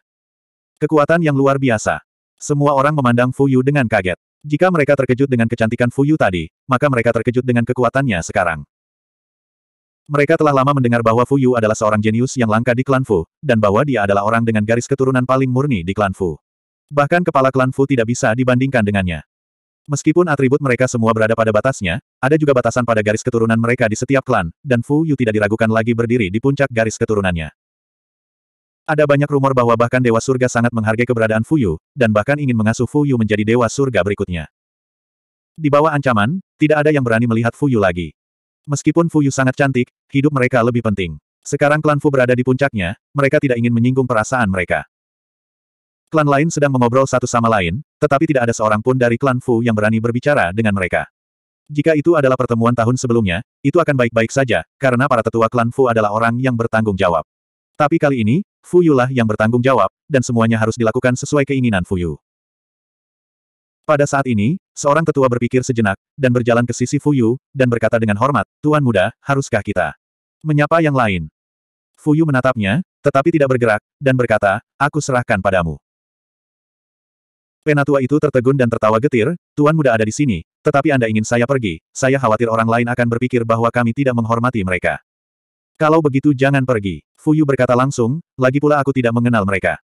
Kekuatan yang luar biasa. Semua orang memandang Fuyu dengan kaget. Jika mereka terkejut dengan kecantikan Fuyu tadi, maka mereka terkejut dengan kekuatannya sekarang. Mereka telah lama mendengar bahwa Fuyu adalah seorang jenius yang langka di klan Fu, dan bahwa dia adalah orang dengan garis keturunan paling murni di klan Fu. Bahkan kepala klan Fu tidak bisa dibandingkan dengannya. Meskipun atribut mereka semua berada pada batasnya, ada juga batasan pada garis keturunan mereka di setiap klan, dan Fu Yu tidak diragukan lagi berdiri di puncak garis keturunannya. Ada banyak rumor bahwa bahkan Dewa Surga sangat menghargai keberadaan Fu Yu, dan bahkan ingin mengasuh Fu Yu menjadi Dewa Surga berikutnya. Di bawah ancaman, tidak ada yang berani melihat Fu Yu lagi. Meskipun Fu Yu sangat cantik, hidup mereka lebih penting. Sekarang klan Fu berada di puncaknya, mereka tidak ingin menyinggung perasaan mereka. Klan lain sedang mengobrol satu sama lain, tetapi tidak ada seorang pun dari klan Fu yang berani berbicara dengan mereka. Jika itu adalah pertemuan tahun sebelumnya, itu akan baik-baik saja, karena para tetua klan Fu adalah orang yang bertanggung jawab. Tapi kali ini, Fu Yulah yang bertanggung jawab, dan semuanya harus dilakukan sesuai keinginan Fu Yu. Pada saat ini, seorang tetua berpikir sejenak, dan berjalan ke sisi Fu Yu, dan berkata dengan hormat, Tuan muda, haruskah kita menyapa yang lain? Fu Yu menatapnya, tetapi tidak bergerak, dan berkata, aku serahkan padamu. Penatua itu tertegun dan tertawa getir, Tuan Muda ada di sini, tetapi Anda ingin saya pergi, saya khawatir orang lain akan berpikir bahwa kami tidak menghormati mereka. Kalau begitu jangan pergi, Fuyu berkata langsung, lagi pula aku tidak mengenal mereka.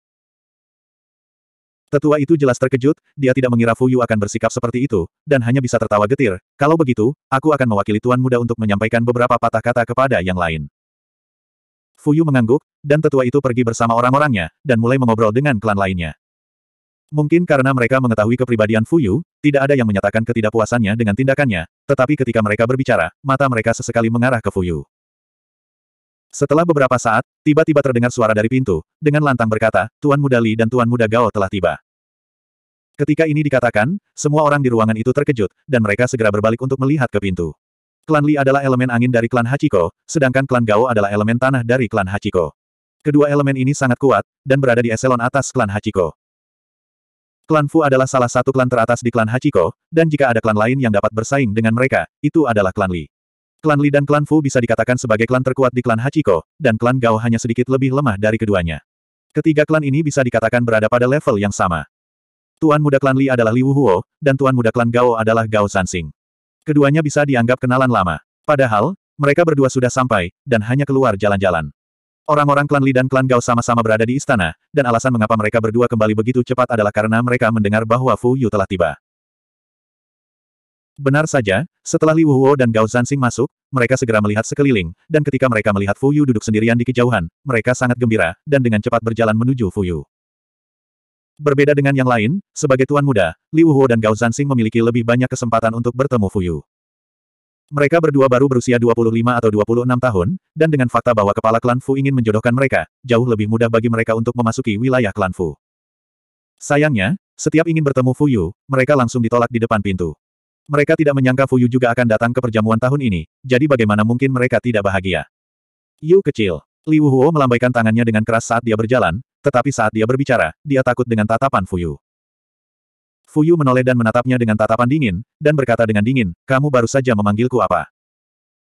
Tetua itu jelas terkejut, dia tidak mengira Fuyu akan bersikap seperti itu, dan hanya bisa tertawa getir, kalau begitu, aku akan mewakili Tuan Muda untuk menyampaikan beberapa patah kata kepada yang lain. Fuyu mengangguk, dan tetua itu pergi bersama orang-orangnya, dan mulai mengobrol dengan klan lainnya. Mungkin karena mereka mengetahui kepribadian Fuyu, tidak ada yang menyatakan ketidakpuasannya dengan tindakannya, tetapi ketika mereka berbicara, mata mereka sesekali mengarah ke Fuyu. Setelah beberapa saat, tiba-tiba terdengar suara dari pintu, dengan lantang berkata, Tuan Muda Li dan Tuan Muda Gao telah tiba. Ketika ini dikatakan, semua orang di ruangan itu terkejut, dan mereka segera berbalik untuk melihat ke pintu. Klan Li adalah elemen angin dari klan Hachiko, sedangkan klan Gao adalah elemen tanah dari klan Hachiko. Kedua elemen ini sangat kuat, dan berada di eselon atas klan Hachiko. Klan Fu adalah salah satu klan teratas di klan Hachiko, dan jika ada klan lain yang dapat bersaing dengan mereka, itu adalah klan Li. Klan Li dan klan Fu bisa dikatakan sebagai klan terkuat di klan Hachiko, dan klan Gao hanya sedikit lebih lemah dari keduanya. Ketiga klan ini bisa dikatakan berada pada level yang sama. Tuan muda klan Li adalah Li Huo, dan tuan muda klan Gao adalah Gao Sansing. Keduanya bisa dianggap kenalan lama. Padahal, mereka berdua sudah sampai, dan hanya keluar jalan-jalan. Orang-orang klan Li dan klan Gao sama-sama berada di istana, dan alasan mengapa mereka berdua kembali begitu cepat adalah karena mereka mendengar bahwa Fu Yu telah tiba. Benar saja, setelah Li Wuhuo dan Gao Zansing masuk, mereka segera melihat sekeliling, dan ketika mereka melihat Fu Yu duduk sendirian di kejauhan, mereka sangat gembira, dan dengan cepat berjalan menuju Fu Yu. Berbeda dengan yang lain, sebagai tuan muda, Li Wuhuo dan Gao Zansing memiliki lebih banyak kesempatan untuk bertemu Fu Yu. Mereka berdua baru berusia 25 atau 26 tahun, dan dengan fakta bahwa kepala klan Fu ingin menjodohkan mereka, jauh lebih mudah bagi mereka untuk memasuki wilayah klan Fu. Sayangnya, setiap ingin bertemu Fu Yu, mereka langsung ditolak di depan pintu. Mereka tidak menyangka Fu Yu juga akan datang ke perjamuan tahun ini, jadi bagaimana mungkin mereka tidak bahagia. Yu kecil. Liu Huo melambaikan tangannya dengan keras saat dia berjalan, tetapi saat dia berbicara, dia takut dengan tatapan Fu Yu. Fuyu menoleh dan menatapnya dengan tatapan dingin, dan berkata dengan dingin, kamu baru saja memanggilku apa?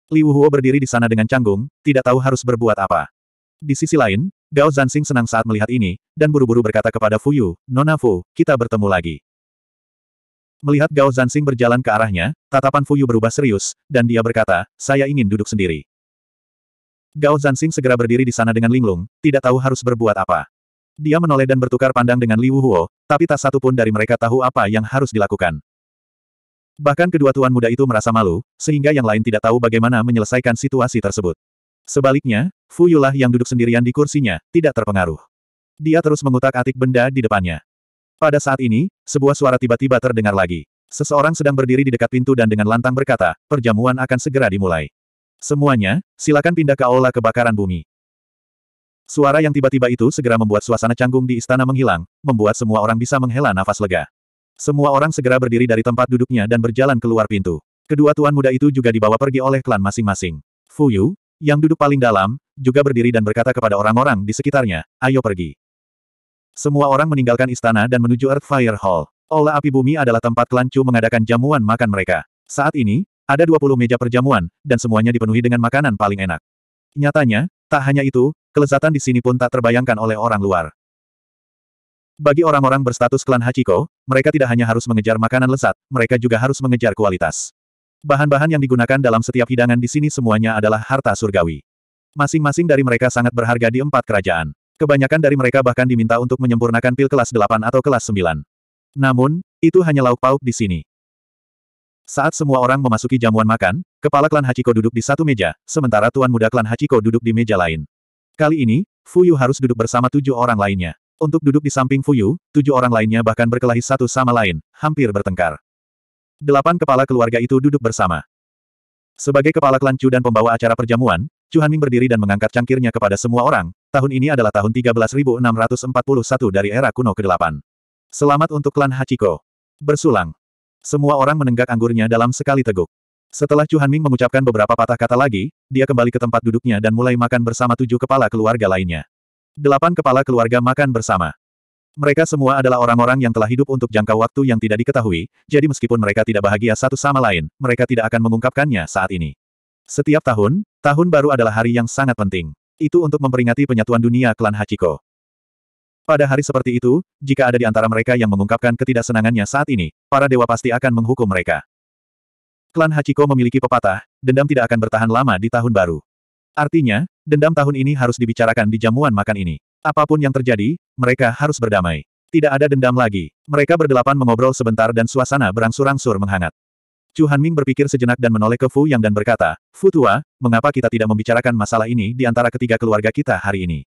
Liu Huo berdiri di sana dengan canggung, tidak tahu harus berbuat apa. Di sisi lain, Gao Zansing senang saat melihat ini, dan buru-buru berkata kepada Fuyu, Nona Fu, kita bertemu lagi. Melihat Gao Zansing berjalan ke arahnya, tatapan Fuyu berubah serius, dan dia berkata, saya ingin duduk sendiri. Gao Zansing segera berdiri di sana dengan linglung, tidak tahu harus berbuat apa. Dia menoleh dan bertukar pandang dengan Liu Huo, tapi tak satu pun dari mereka tahu apa yang harus dilakukan. Bahkan kedua tuan muda itu merasa malu, sehingga yang lain tidak tahu bagaimana menyelesaikan situasi tersebut. Sebaliknya, Fu Yulah yang duduk sendirian di kursinya, tidak terpengaruh. Dia terus mengutak-atik benda di depannya. Pada saat ini, sebuah suara tiba-tiba terdengar lagi. Seseorang sedang berdiri di dekat pintu dan dengan lantang berkata, perjamuan akan segera dimulai. Semuanya, silakan pindah ke aula kebakaran bumi. Suara yang tiba-tiba itu segera membuat suasana canggung di istana menghilang, membuat semua orang bisa menghela nafas lega. Semua orang segera berdiri dari tempat duduknya dan berjalan keluar pintu. Kedua tuan muda itu juga dibawa pergi oleh klan masing-masing. Fuyu, yang duduk paling dalam, juga berdiri dan berkata kepada orang-orang di sekitarnya, ayo pergi. Semua orang meninggalkan istana dan menuju Earthfire Hall. Ola Api Bumi adalah tempat klan Chu mengadakan jamuan makan mereka. Saat ini, ada 20 meja perjamuan, dan semuanya dipenuhi dengan makanan paling enak. Nyatanya, tak hanya itu, kelezatan di sini pun tak terbayangkan oleh orang luar. Bagi orang-orang berstatus klan Hachiko, mereka tidak hanya harus mengejar makanan lezat, mereka juga harus mengejar kualitas. Bahan-bahan yang digunakan dalam setiap hidangan di sini semuanya adalah harta surgawi. Masing-masing dari mereka sangat berharga di empat kerajaan. Kebanyakan dari mereka bahkan diminta untuk menyempurnakan pil kelas 8 atau kelas 9. Namun, itu hanya lauk pauk di sini. Saat semua orang memasuki jamuan makan, kepala klan Hachiko duduk di satu meja, sementara tuan muda klan Hachiko duduk di meja lain. Kali ini, Fuyu harus duduk bersama tujuh orang lainnya. Untuk duduk di samping Fuyu, tujuh orang lainnya bahkan berkelahi satu sama lain, hampir bertengkar. Delapan kepala keluarga itu duduk bersama. Sebagai kepala klan Chu dan pembawa acara perjamuan, Chu Hanming berdiri dan mengangkat cangkirnya kepada semua orang, tahun ini adalah tahun 13641 dari era kuno ke-8. Selamat untuk klan Hachiko. Bersulang. Semua orang menenggak anggurnya dalam sekali teguk. Setelah Chu Hanming mengucapkan beberapa patah kata lagi, dia kembali ke tempat duduknya dan mulai makan bersama tujuh kepala keluarga lainnya. Delapan kepala keluarga makan bersama. Mereka semua adalah orang-orang yang telah hidup untuk jangka waktu yang tidak diketahui, jadi meskipun mereka tidak bahagia satu sama lain, mereka tidak akan mengungkapkannya saat ini. Setiap tahun, tahun baru adalah hari yang sangat penting. Itu untuk memperingati penyatuan dunia klan Hachiko. Pada hari seperti itu, jika ada di antara mereka yang mengungkapkan ketidaksenangannya saat ini, para dewa pasti akan menghukum mereka. Klan Hachiko memiliki pepatah, dendam tidak akan bertahan lama di tahun baru. Artinya, dendam tahun ini harus dibicarakan di jamuan makan ini. Apapun yang terjadi, mereka harus berdamai. Tidak ada dendam lagi. Mereka berdelapan mengobrol sebentar dan suasana berangsur-angsur menghangat. Chu Hanming berpikir sejenak dan menoleh ke Fu Yang dan berkata, Fu Tua, mengapa kita tidak membicarakan masalah ini di antara ketiga keluarga kita hari ini?